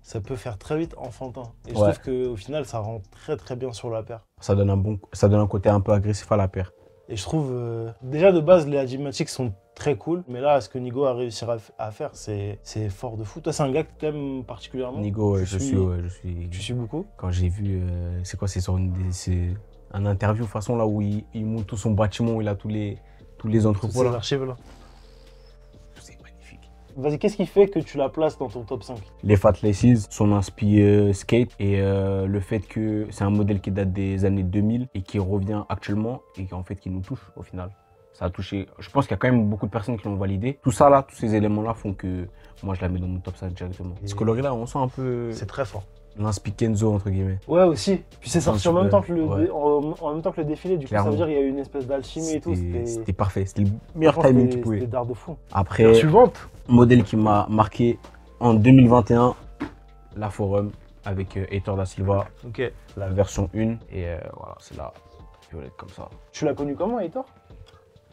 ça peut faire très vite enfantin. Et je trouve qu'au final, ça rend très très bien sur la paire. Ça donne un, bon, ça donne un côté un peu agressif à la paire. Et je trouve, euh, déjà de base, les adjumatiques sont très cool, mais là, ce que Nigo a réussi à, faire, c'est fort de fou. Toi, c'est un gars que aimes particulièrement Nigo, je, suis, je suis. Tu suis beaucoup Quand j'ai vu, euh, c'est quoi, c'est sur une un interview, façon là où il, monte tout son bâtiment, où il a tous les, tous les entrepôts. là. C'est magnifique. Vas-y, qu'est-ce qui fait que tu la places dans ton top 5 Les Fat Laces, son inspire euh, skate et euh, le fait que c'est un modèle qui date des années 2000 et qui revient actuellement et qui en fait qui nous touche au final. Ça a touché. Je pense qu'il y a quand même beaucoup de personnes qui l'ont validé. Tout ça là, tous ces éléments là font que moi je la mets dans mon top 5 directement. Ce coloris là, on sent un peu. C'est très fort. Kenzo entre guillemets. Ouais aussi. Puis c'est sorti en même, temps que le en, le défilé, du coup ça veut dire qu'il y a eu une espèce d'alchimie et tout. C'était parfait, c'était le meilleur timing que tu C'était de Après, modèle qui m'a marqué en 2021, la Forum avec Eitor euh, da Silva. La version 1 et euh, voilà, c'est la violette comme ça. Tu l'as connu comment Eitor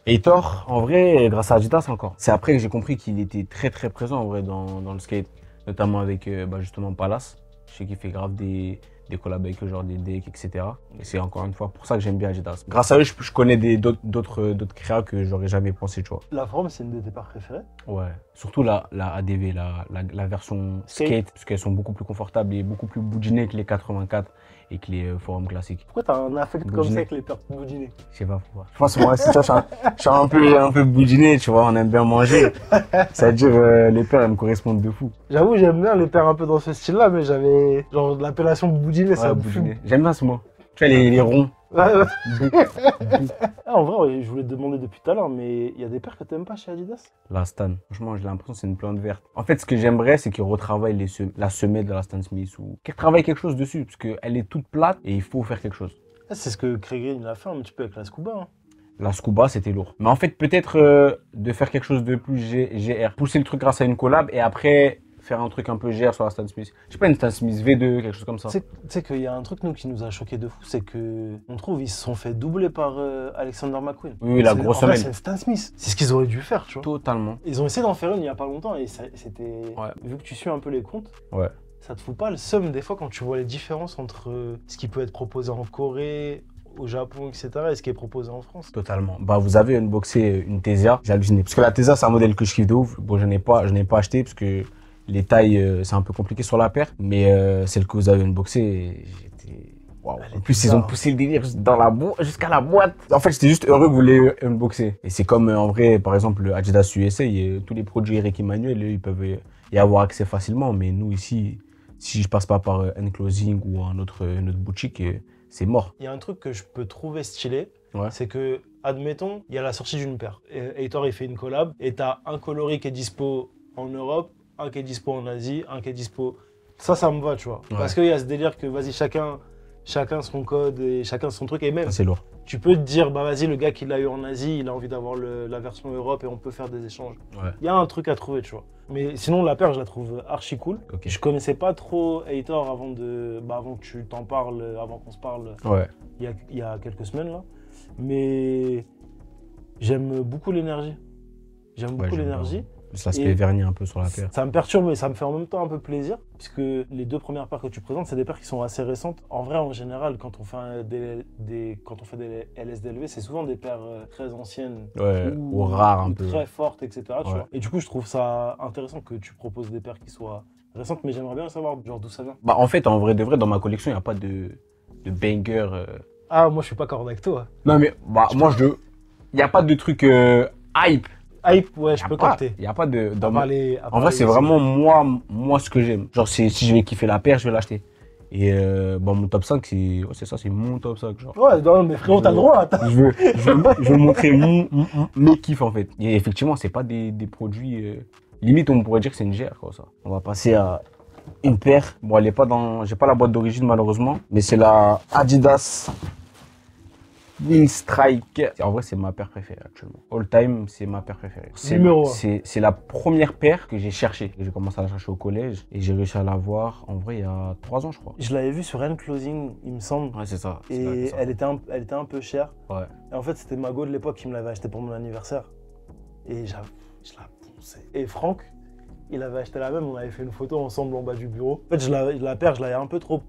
Eitor en vrai, grâce à Adidas encore. C'est après que j'ai compris qu'il était très très présent en vrai dans, le skate, notamment avec euh, bah, justement Palace. Je sais qu'il fait grave des, des collabs avec genre des decks, etc. Et c'est encore une fois pour ça que j'aime bien Ajitas. Grâce à eux, je, connais d'autres, d'autres, d'autres créas que j'aurais jamais pensé, tu vois. La forme, c'est une de tes parts préférées Ouais. Surtout la, la ADV, la, version skate. parce qu'elles sont beaucoup plus confortables et beaucoup plus boudinées que les 84 et que les euh, forums classiques. Pourquoi t'as un affect comme ça avec les pertes boudinées Je sais pas pourquoi. Je pense que moi, c'est je suis un, peu, un peu boudiné, tu vois, on aime bien manger. C'est-à-dire, euh, les pères me correspondent de fou. J'avoue, j'aime bien les pères un peu dans ce style-là, mais j'avais genre l'appellation boudiné, ouais, ça boudiné. J'aime bien ce mot. Tu vois, les, les ronds. Ah, en vrai, je voulais te demander depuis tout à l'heure, mais il y a des paires que t'aimes pas chez Adidas La Stan. Franchement, j'ai l'impression que c'est une plante verte. En fait, ce que j'aimerais, c'est qu'ils retravaillent la semelle de la Stan Smith ou qu'ils travaillent quelque chose dessus, parce qu'elle est toute plate et il faut faire quelque chose. Ah, c'est ce que Craig Green a fait un petit peu avec la Scuba. Hein. La scuba, c'était lourd. Mais en fait, peut-être euh, de faire quelque chose de plus GR. Pousser le truc grâce à une collab et après faire un truc un peu gère sur la Stan Smith. Je sais pas, une Stan Smith V2, quelque chose comme ça. Tu sais qu'il y a un truc, nous, qui nous a choqué de fou, c'est que on trouve, ils se sont fait doubler par euh, Alexander McQueen. Oui, la grosse semaine. C'est Stan Smith. C'est ce qu'ils auraient dû faire, tu vois. Totalement. Ils ont essayé d'en faire une il n'y a pas longtemps et c'était. Vu que tu suis un peu les comptes. Ouais ça te fout pas le somme, des fois quand tu vois les différences entre euh, ce qui peut être proposé en Corée, au Japon, etc. et ce qui est proposé en France. Totalement. Bah, vous avez unboxé euh, une Tesia, j'ai halluciné. Parce que la Tesia, c'est un modèle que je kiffe de ouf. Bon, je n'ai pas, je n'ai pas acheté parce que les tailles, euh, c'est un peu compliqué sur la paire, mais euh, celle que vous avez unboxée, j'étais. Wow. En plus, ils ont poussé hein. le délire dans la jusqu'à la boîte. En fait, j'étais juste heureux que vous l'ayez unboxé. Et c'est comme, euh, en vrai, par exemple, le Adidas USA, tous les produits Eric Emmanuel, ils peuvent y avoir accès facilement. Mais nous, ici, si je passe pas par un closing ou un autre, boutique, c'est mort. Il y a un truc que je peux trouver stylé, c'est que, admettons, il y a la sortie d'une paire. toi, il fait une collab, et t'as un coloris qui est dispo en Europe, un qui est dispo en Asie, un qui est dispo. Ça, ça me va, tu vois. Parce qu'il y a ce délire que vas-y, chacun, chacun son code et chacun son truc. Et même, ah, c'est lourd. Tu peux te dire, bah vas-y, le gars qui l'a eu en Asie, il a envie d'avoir la version Europe et on peut faire des échanges. Il y a un truc à trouver, tu vois. Mais sinon, la paire, je la trouve archi cool. Okay. Je connaissais pas trop Hator avant, de, bah, avant que tu t'en parles, avant qu'on se parle, il y, a, y a quelques semaines là. Mais j'aime beaucoup l'énergie. J'aime beaucoup l'énergie fait vernis un peu sur la paire. Ça me perturbe, mais ça me fait en même temps un peu plaisir, puisque les deux premières paires que tu présentes, c'est des paires qui sont assez récentes. En vrai, en général, quand on fait des, quand on fait des LSDLV, c'est souvent des paires euh, très anciennes ou, rares un peu. Très fortes, etc. Et du coup, je trouve ça intéressant que tu proposes des paires qui soient récentes, mais j'aimerais bien savoir genre d'où ça vient. Bah, en fait, en vrai de vrai, dans ma collection, il n'y a pas de, de banger. Euh. Ah, moi, je suis pas encore avec toi. Hein. Non, mais bah, moi, je. Il n'y a pas de truc euh, hype. Ah, hype, ouais, je peux compter. Il n'y a pas de. en vrai, c'est vraiment moi, moi ce que j'aime. Genre, si je vais kiffer la paire, je vais l'acheter. Et euh, bah, mon top 5, c'est ça, c'est mon top 5. Genre. Ouais, non, mais frérot, t'as le droit. Je veux, je, veux, montrer mon, mes kiffs en fait. Et effectivement, c'est pas des, produits. Euh, limite, on pourrait dire que c'est une gère, quoi, ça. On va passer à une paire. Bon, elle est pas dans. J'ai pas la boîte d'origine, malheureusement. Mais c'est la Adidas une Strike. En vrai, c'est ma paire préférée actuellement. All time, c'est ma paire préférée. Numéro C'est la première paire que j'ai cherchée. J'ai commencé à la chercher au collège et j'ai réussi à la voir en vrai il y a trois ans, je crois. Je l'avais vue sur End Closing, il me semble. Ouais, c'est ça. Et Elle, était un, était un peu chère. Ouais. Et en fait, c'était Mago de l'époque qui me l'avait acheté pour mon anniversaire. Et je la ponçais. Et Franck, il avait acheté la même. On avait fait une photo ensemble en bas du bureau. En fait, je la paire, je l'avais un peu trop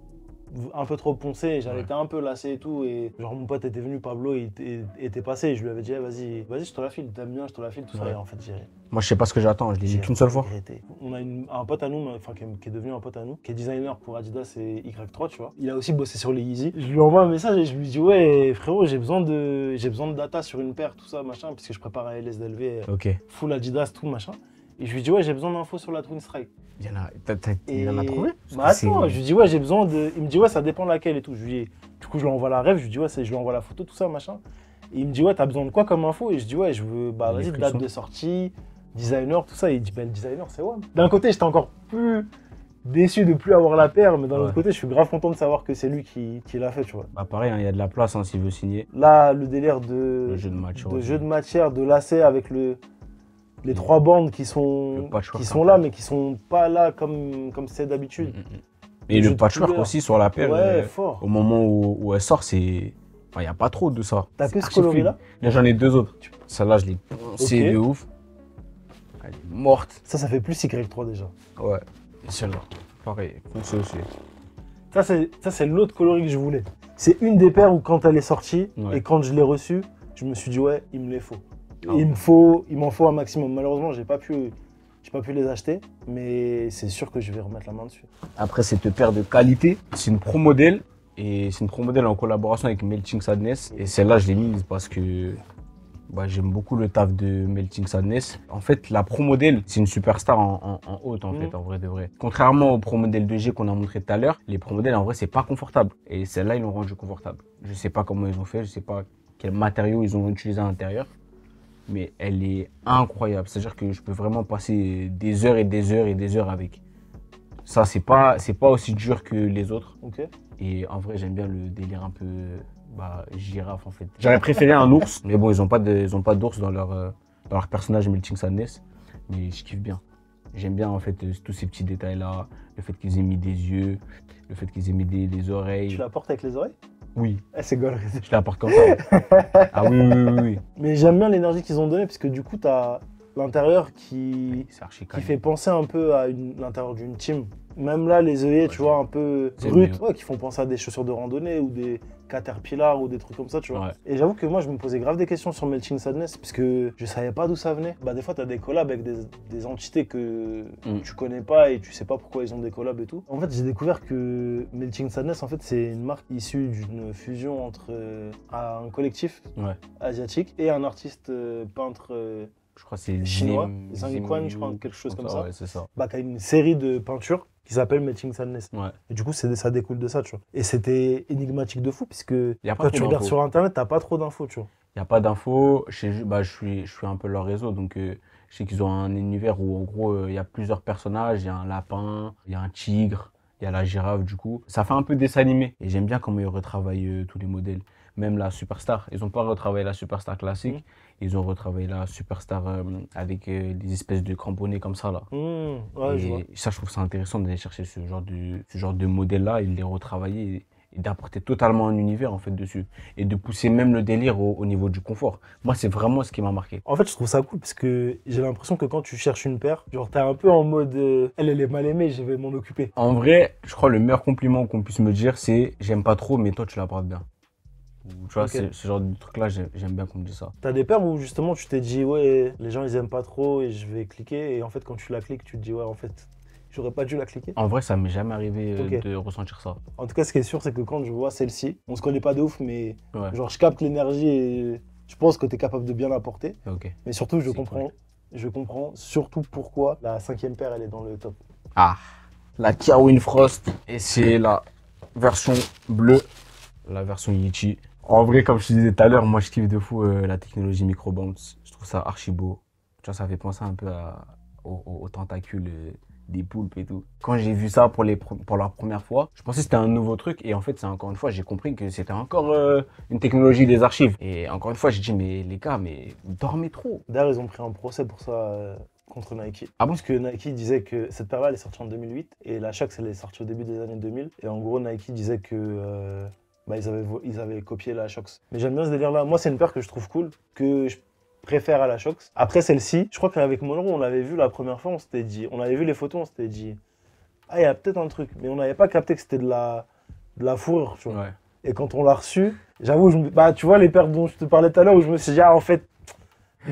un peu trop poncé, j'avais été un peu lassé et tout. Et genre, mon pote était venu, Pablo, il était passé. Et je lui avais dit, eh, vas-y, vas-y, je te la file, t'aimes bien, je te la file, tout ça. Et en fait, j'ai. Moi, je sais pas ce que j'attends, je l'ai dit qu'une seule fois. On a un pote à nous, enfin, qui, est devenu un pote à nous, qui est designer pour Adidas et Y3, tu vois. Il a aussi bossé sur les Yeezy. Je lui envoie un message et je lui dis, ouais, frérot, j'ai besoin de, j'ai besoin de data sur une paire, tout ça, machin, puisque je prépare à LSDLV, full Adidas, tout, machin. Et je lui dis, ouais, j'ai besoin d'infos sur la Twin Strike. Il y en a, trouvé bah je lui dis ouais, j'ai besoin de. Il me dit ouais, ça dépend de laquelle et tout. Je du coup, je lui envoie la rêve, je lui dis ouais, je lui envoie la photo, tout ça, machin. Et il me dit ouais, t'as besoin de quoi comme info Et je dis ouais, je veux, bah date de sortie, designer, tout ça. il dit ben designer, c'est ouais. D'un côté, j'étais encore plus déçu de plus avoir la paire, mais d'un autre côté, je suis grave content de savoir que c'est lui qui, l'a fait, tu vois. Bah pareil, hein, il y a de la place hein, s'il veut signer. Là, le délire de. jeu de, match, jeu de matière, de lacet avec le les mm. trois bandes qui sont, qui sont là, mais qui sont pas là comme comme c'est d'habitude. Mm, mm, et le, patchwork aussi sur la paire, euh, au moment où, elle sort, c'est. Il n'y a pas trop de ça. T'as que ce coloris là J'en ai deux autres. Celle-là, je l'ai C'est de ouf. Elle est morte. Ça, ça fait plus Y3 déjà. Ouais. Et celle-là. Pareil, aussi. Ça, c'est l'autre coloris que je voulais. C'est une des paires où, quand elle est sortie et quand je l'ai reçue, je me suis dit, ouais, il me les faut il m'en faut un maximum. Malheureusement, j'ai pas pu, j'ai pas pu les acheter, mais c'est sûr que je vais remettre la main dessus. Après cette paire de qualité, c'est une pro modèle et c'est une pro modèle en collaboration avec Melting Sadness. Et celle-là, je l'ai mise parce que bah, j'aime beaucoup le taf de Melting Sadness. En fait, la pro modèle, c'est une superstar en, haute, en fait, mhm. en vrai de vrai. Contrairement au pro modèle 2G qu'on a montré tout à l'heure, les pro modèles, en vrai, c'est pas confortable. Et celle-là, ils l'ont rendu confortable. Je sais pas comment ils ont fait, je sais pas quel matériaux ils ont utilisé à l'intérieur mais elle est incroyable. C'est-à-dire que je peux vraiment passer des heures et des heures et des heures avec. Ça, c'est pas, c'est pas aussi dur que les autres. Et en vrai, j'aime bien le délire un peu bah, girafe en fait. J'aurais préféré un ours, mais bon, ils ont pas ils ont pas d'ours dans leur, euh, dans leur personnage Melting Sadness. Mais je kiffe bien. J'aime bien en fait tous ces petits détails là, le fait qu'ils aient mis des yeux, le fait qu'ils aient mis des, des oreilles. Tu la portes avec les oreilles oui. Ah, c'est Je l'apporte comme ça. ah oui, oui, oui, Mais j'aime bien l'énergie qu'ils ont donnée, parce que du coup, tu as l'intérieur qui, qui fait penser un peu à l'intérieur d'une team. Même là, les œillets, tu vois, un peu bruts, qui font penser à des chaussures de randonnée ou des, Caterpillar ou des trucs comme ça, tu vois. Et j'avoue que moi, je me posais grave des questions sur Melting Sadness parce que je savais pas d'où ça venait. Bah, des fois, tu as des collabs avec des, entités que mm. tu connais pas et tu sais pas pourquoi ils ont des collabs et tout. En fait, j'ai découvert que Melting Sadness, en fait, c'est une marque issue d'une fusion entre euh, un collectif asiatique et un artiste euh, peintre euh, je crois c'est chinois, Zhang Quan, je crois, quelque chose comme ça. Ouais, ça. Bah, une série de peintures qui s'appelle Matching Sadness. Ouais. Et du coup, ça découle de ça, tu Et c'était énigmatique de fou, puisque quand tu regardes sur Internet, t'as pas trop d'infos, tu vois. Il n'y a pas d'infos. Je, bah, je, suis, je suis un peu leur réseau, donc euh, je sais qu'ils ont un univers où, en gros, il euh, y a plusieurs personnages. Il y a un lapin, il y a un tigre, il y a la girafe, du coup. Ça fait un peu dessin Et j'aime bien comment ils retravaillent euh, tous les modèles même la superstar. Ils n'ont pas retravaillé la superstar classique, mm. ils ont retravaillé la superstar euh, avec euh, des espèces de cramponnés comme ça. Là. Mm. je ça, je trouve ça intéressant d'aller chercher ce genre de, genre de modèle-là et de les retravailler et d'apporter totalement un univers en fait dessus et de pousser même le délire au, niveau du confort. Moi, c'est vraiment ce qui m'a marqué. En fait, je trouve ça cool parce que j'ai l'impression que quand tu cherches une paire, tu es un peu en mode euh, elle, elle est mal aimée, je vais m'en occuper. En vrai, je crois le meilleur compliment qu'on puisse me dire, c'est j'aime pas trop, mais toi tu la portes bien. Tu vois, ce genre de truc-là, j'aime bien qu'on me dise ça. T'as des paires où justement tu t'es dit, ouais, les gens ils aiment pas trop et je vais cliquer. Et en fait, quand tu la cliques, tu te dis, ouais, en fait, j'aurais pas dû la cliquer. En vrai, ça m'est jamais arrivé euh, de ressentir ça. En tout cas, ce qui est sûr, c'est que quand je vois celle-ci, on se connaît pas de ouf, mais genre, je capte l'énergie et je pense que t'es capable de bien la porter. Ah, mais surtout, je comprends, je comprends surtout pourquoi la cinquième paire, elle est dans le top. Ah, la Kiawin Frost. Et c'est la version bleue, la version Yichi. En vrai, comme je te disais tout à l'heure, moi je kiffe de fou euh, la technologie micro Je trouve ça archi beau. Tu vois, ça fait penser un peu au aux, tentacules euh, des poulpes et tout. Quand j'ai vu ça pour, les, la première fois, je pensais que c'était un nouveau truc. Et en fait, c'est encore une fois, j'ai compris que c'était encore euh, une technologie des archives. Et encore une fois, j'ai dit, mais les gars, mais vous dormez trop. D'ailleurs, ils ont pris un procès pour ça contre Nike. Ah bon Parce que Nike disait que cette paire elle est sortie en 2008 et la chaque, elle est sortie au début des années 2000. Et en gros, Nike disait que bah, ils, avaient, copié la Shox. Mais j'aime bien ce délire-là. Moi, c'est une paire que je trouve cool, que je préfère à la Shox. Après celle-ci, je crois qu'avec Monroe, on l'avait vu la première fois, on s'était dit, on avait vu les photos, on s'était dit, ah, il y a peut-être un truc, mais on n'avait pas capté que c'était de la, la fourrure, tu Et quand on l'a reçu, j'avoue, bah, tu vois, les paires dont je te parlais tout à l'heure, où je me suis dit, ah, en fait,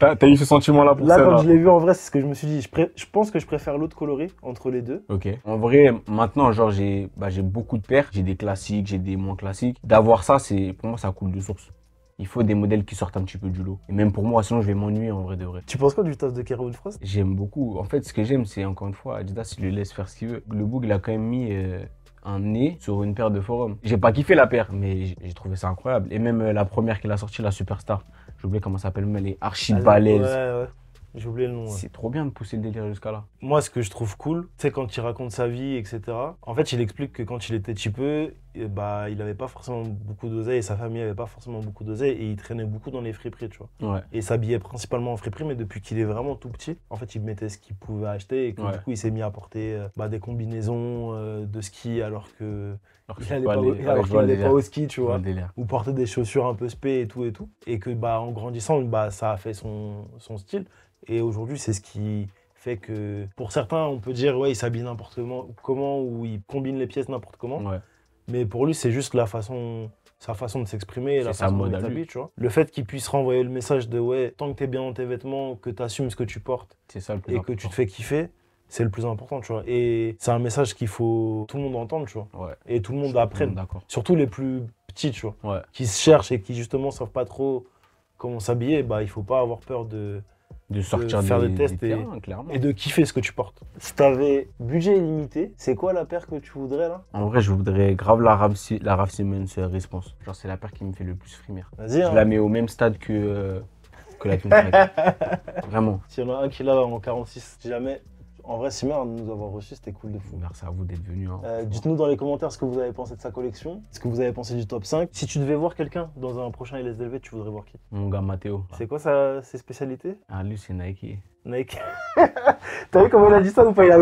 T'as eu ce sentiment-là pour Là, quand je l'ai vu en vrai, c'est ce que je me suis dit. Je, pense que je préfère l'autre coloré entre les deux. Ok. En vrai, maintenant, genre, j'ai bah, beaucoup de paires. J'ai des classiques, j'ai des moins classiques. D'avoir ça, c'est pour moi, ça coule de source. Il faut des modèles qui sortent un petit peu du lot. Et même pour moi, sinon je vais m'ennuyer en vrai de vrai. Tu penses quoi du tas de de Frost J'aime beaucoup. En fait, ce que j'aime, c'est encore une fois, Adidas, il le laisse faire ce qu'il veut. Le Boog, il a quand même mis euh, un nez sur une paire de forums. J'ai pas kiffé la paire, mais j'ai trouvé ça incroyable. Et même euh, la première qu'il a sortie, la Superstar. J'ai oublié comment ça s'appelle, mais les est j'ai oublié le nom. C'est trop bien de pousser le délire jusqu'à là. Moi, ce que je trouve cool, c'est quand il raconte sa vie, etc. En fait, il explique que quand il était petit peu eh bah, il n'avait pas forcément beaucoup d'oseille et sa famille n'avait pas forcément beaucoup d'oseille et il traînait beaucoup dans les friperies, tu vois. Ouais. Et s'habillait principalement en friperie, mais depuis qu'il est vraiment tout petit, en fait, il mettait ce qu'il pouvait acheter et que, du coup, il s'est mis à porter euh, bah, des combinaisons euh, de ski alors que qu'il n'allait pas, pas, au ski, tu vois. Ou porter des chaussures un peu spé et tout et tout. Et que, bah, en grandissant, bah, ça a fait son, son style. Et aujourd'hui, c'est ce qui fait que pour certains, on peut dire ouais, il s'habille n'importe comment ou il combine les pièces n'importe comment. Mais pour lui, c'est juste la façon sa façon de s'exprimer et la façon dont Le fait qu'il puisse renvoyer le message de ouais, tant que t'es bien dans tes vêtements, que t'assumes ce que tu portes ça, et que tu te fais kiffer, c'est le plus important, tu vois. Et c'est un message qu'il faut tout le monde entendre, tu vois. Et tout le monde apprenne. Surtout les plus petits, tu vois. Qui se cherchent et qui justement savent pas trop comment s'habiller, bah il faut pas avoir peur de de sortir de faire des, tests et, et, de kiffer ce que tu portes. Si t'avais budget illimité, c'est quoi la paire que tu voudrais là En vrai, je voudrais grave la Raf la raf Siemens Response. Genre, c'est la paire qui me fait le plus frémir. Vas-y. Je hein. la mets au même stade que. Euh, la que Vraiment. S'il y en a un qui là en 46, jamais en vrai, de nous avoir reçus, c'était cool de fou. Merci à vous d'être venu. Hein, euh, dites-nous dans les commentaires ce que vous avez pensé de sa collection, ce que vous avez pensé du top 5. Si tu devais voir quelqu'un dans un prochain LSDLV, tu voudrais voir qui Mon gars Matteo. C'est quoi sa, ses spécialités Ah, lui, c'est Nike. Nike. T'as vu comment il a dit ça ou pas il, y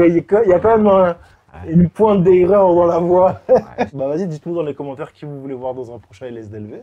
a quand même une pointe d'erreur dans la voix. bah vas-y, dites-nous dans les commentaires qui vous voulez voir dans un prochain LSDLV.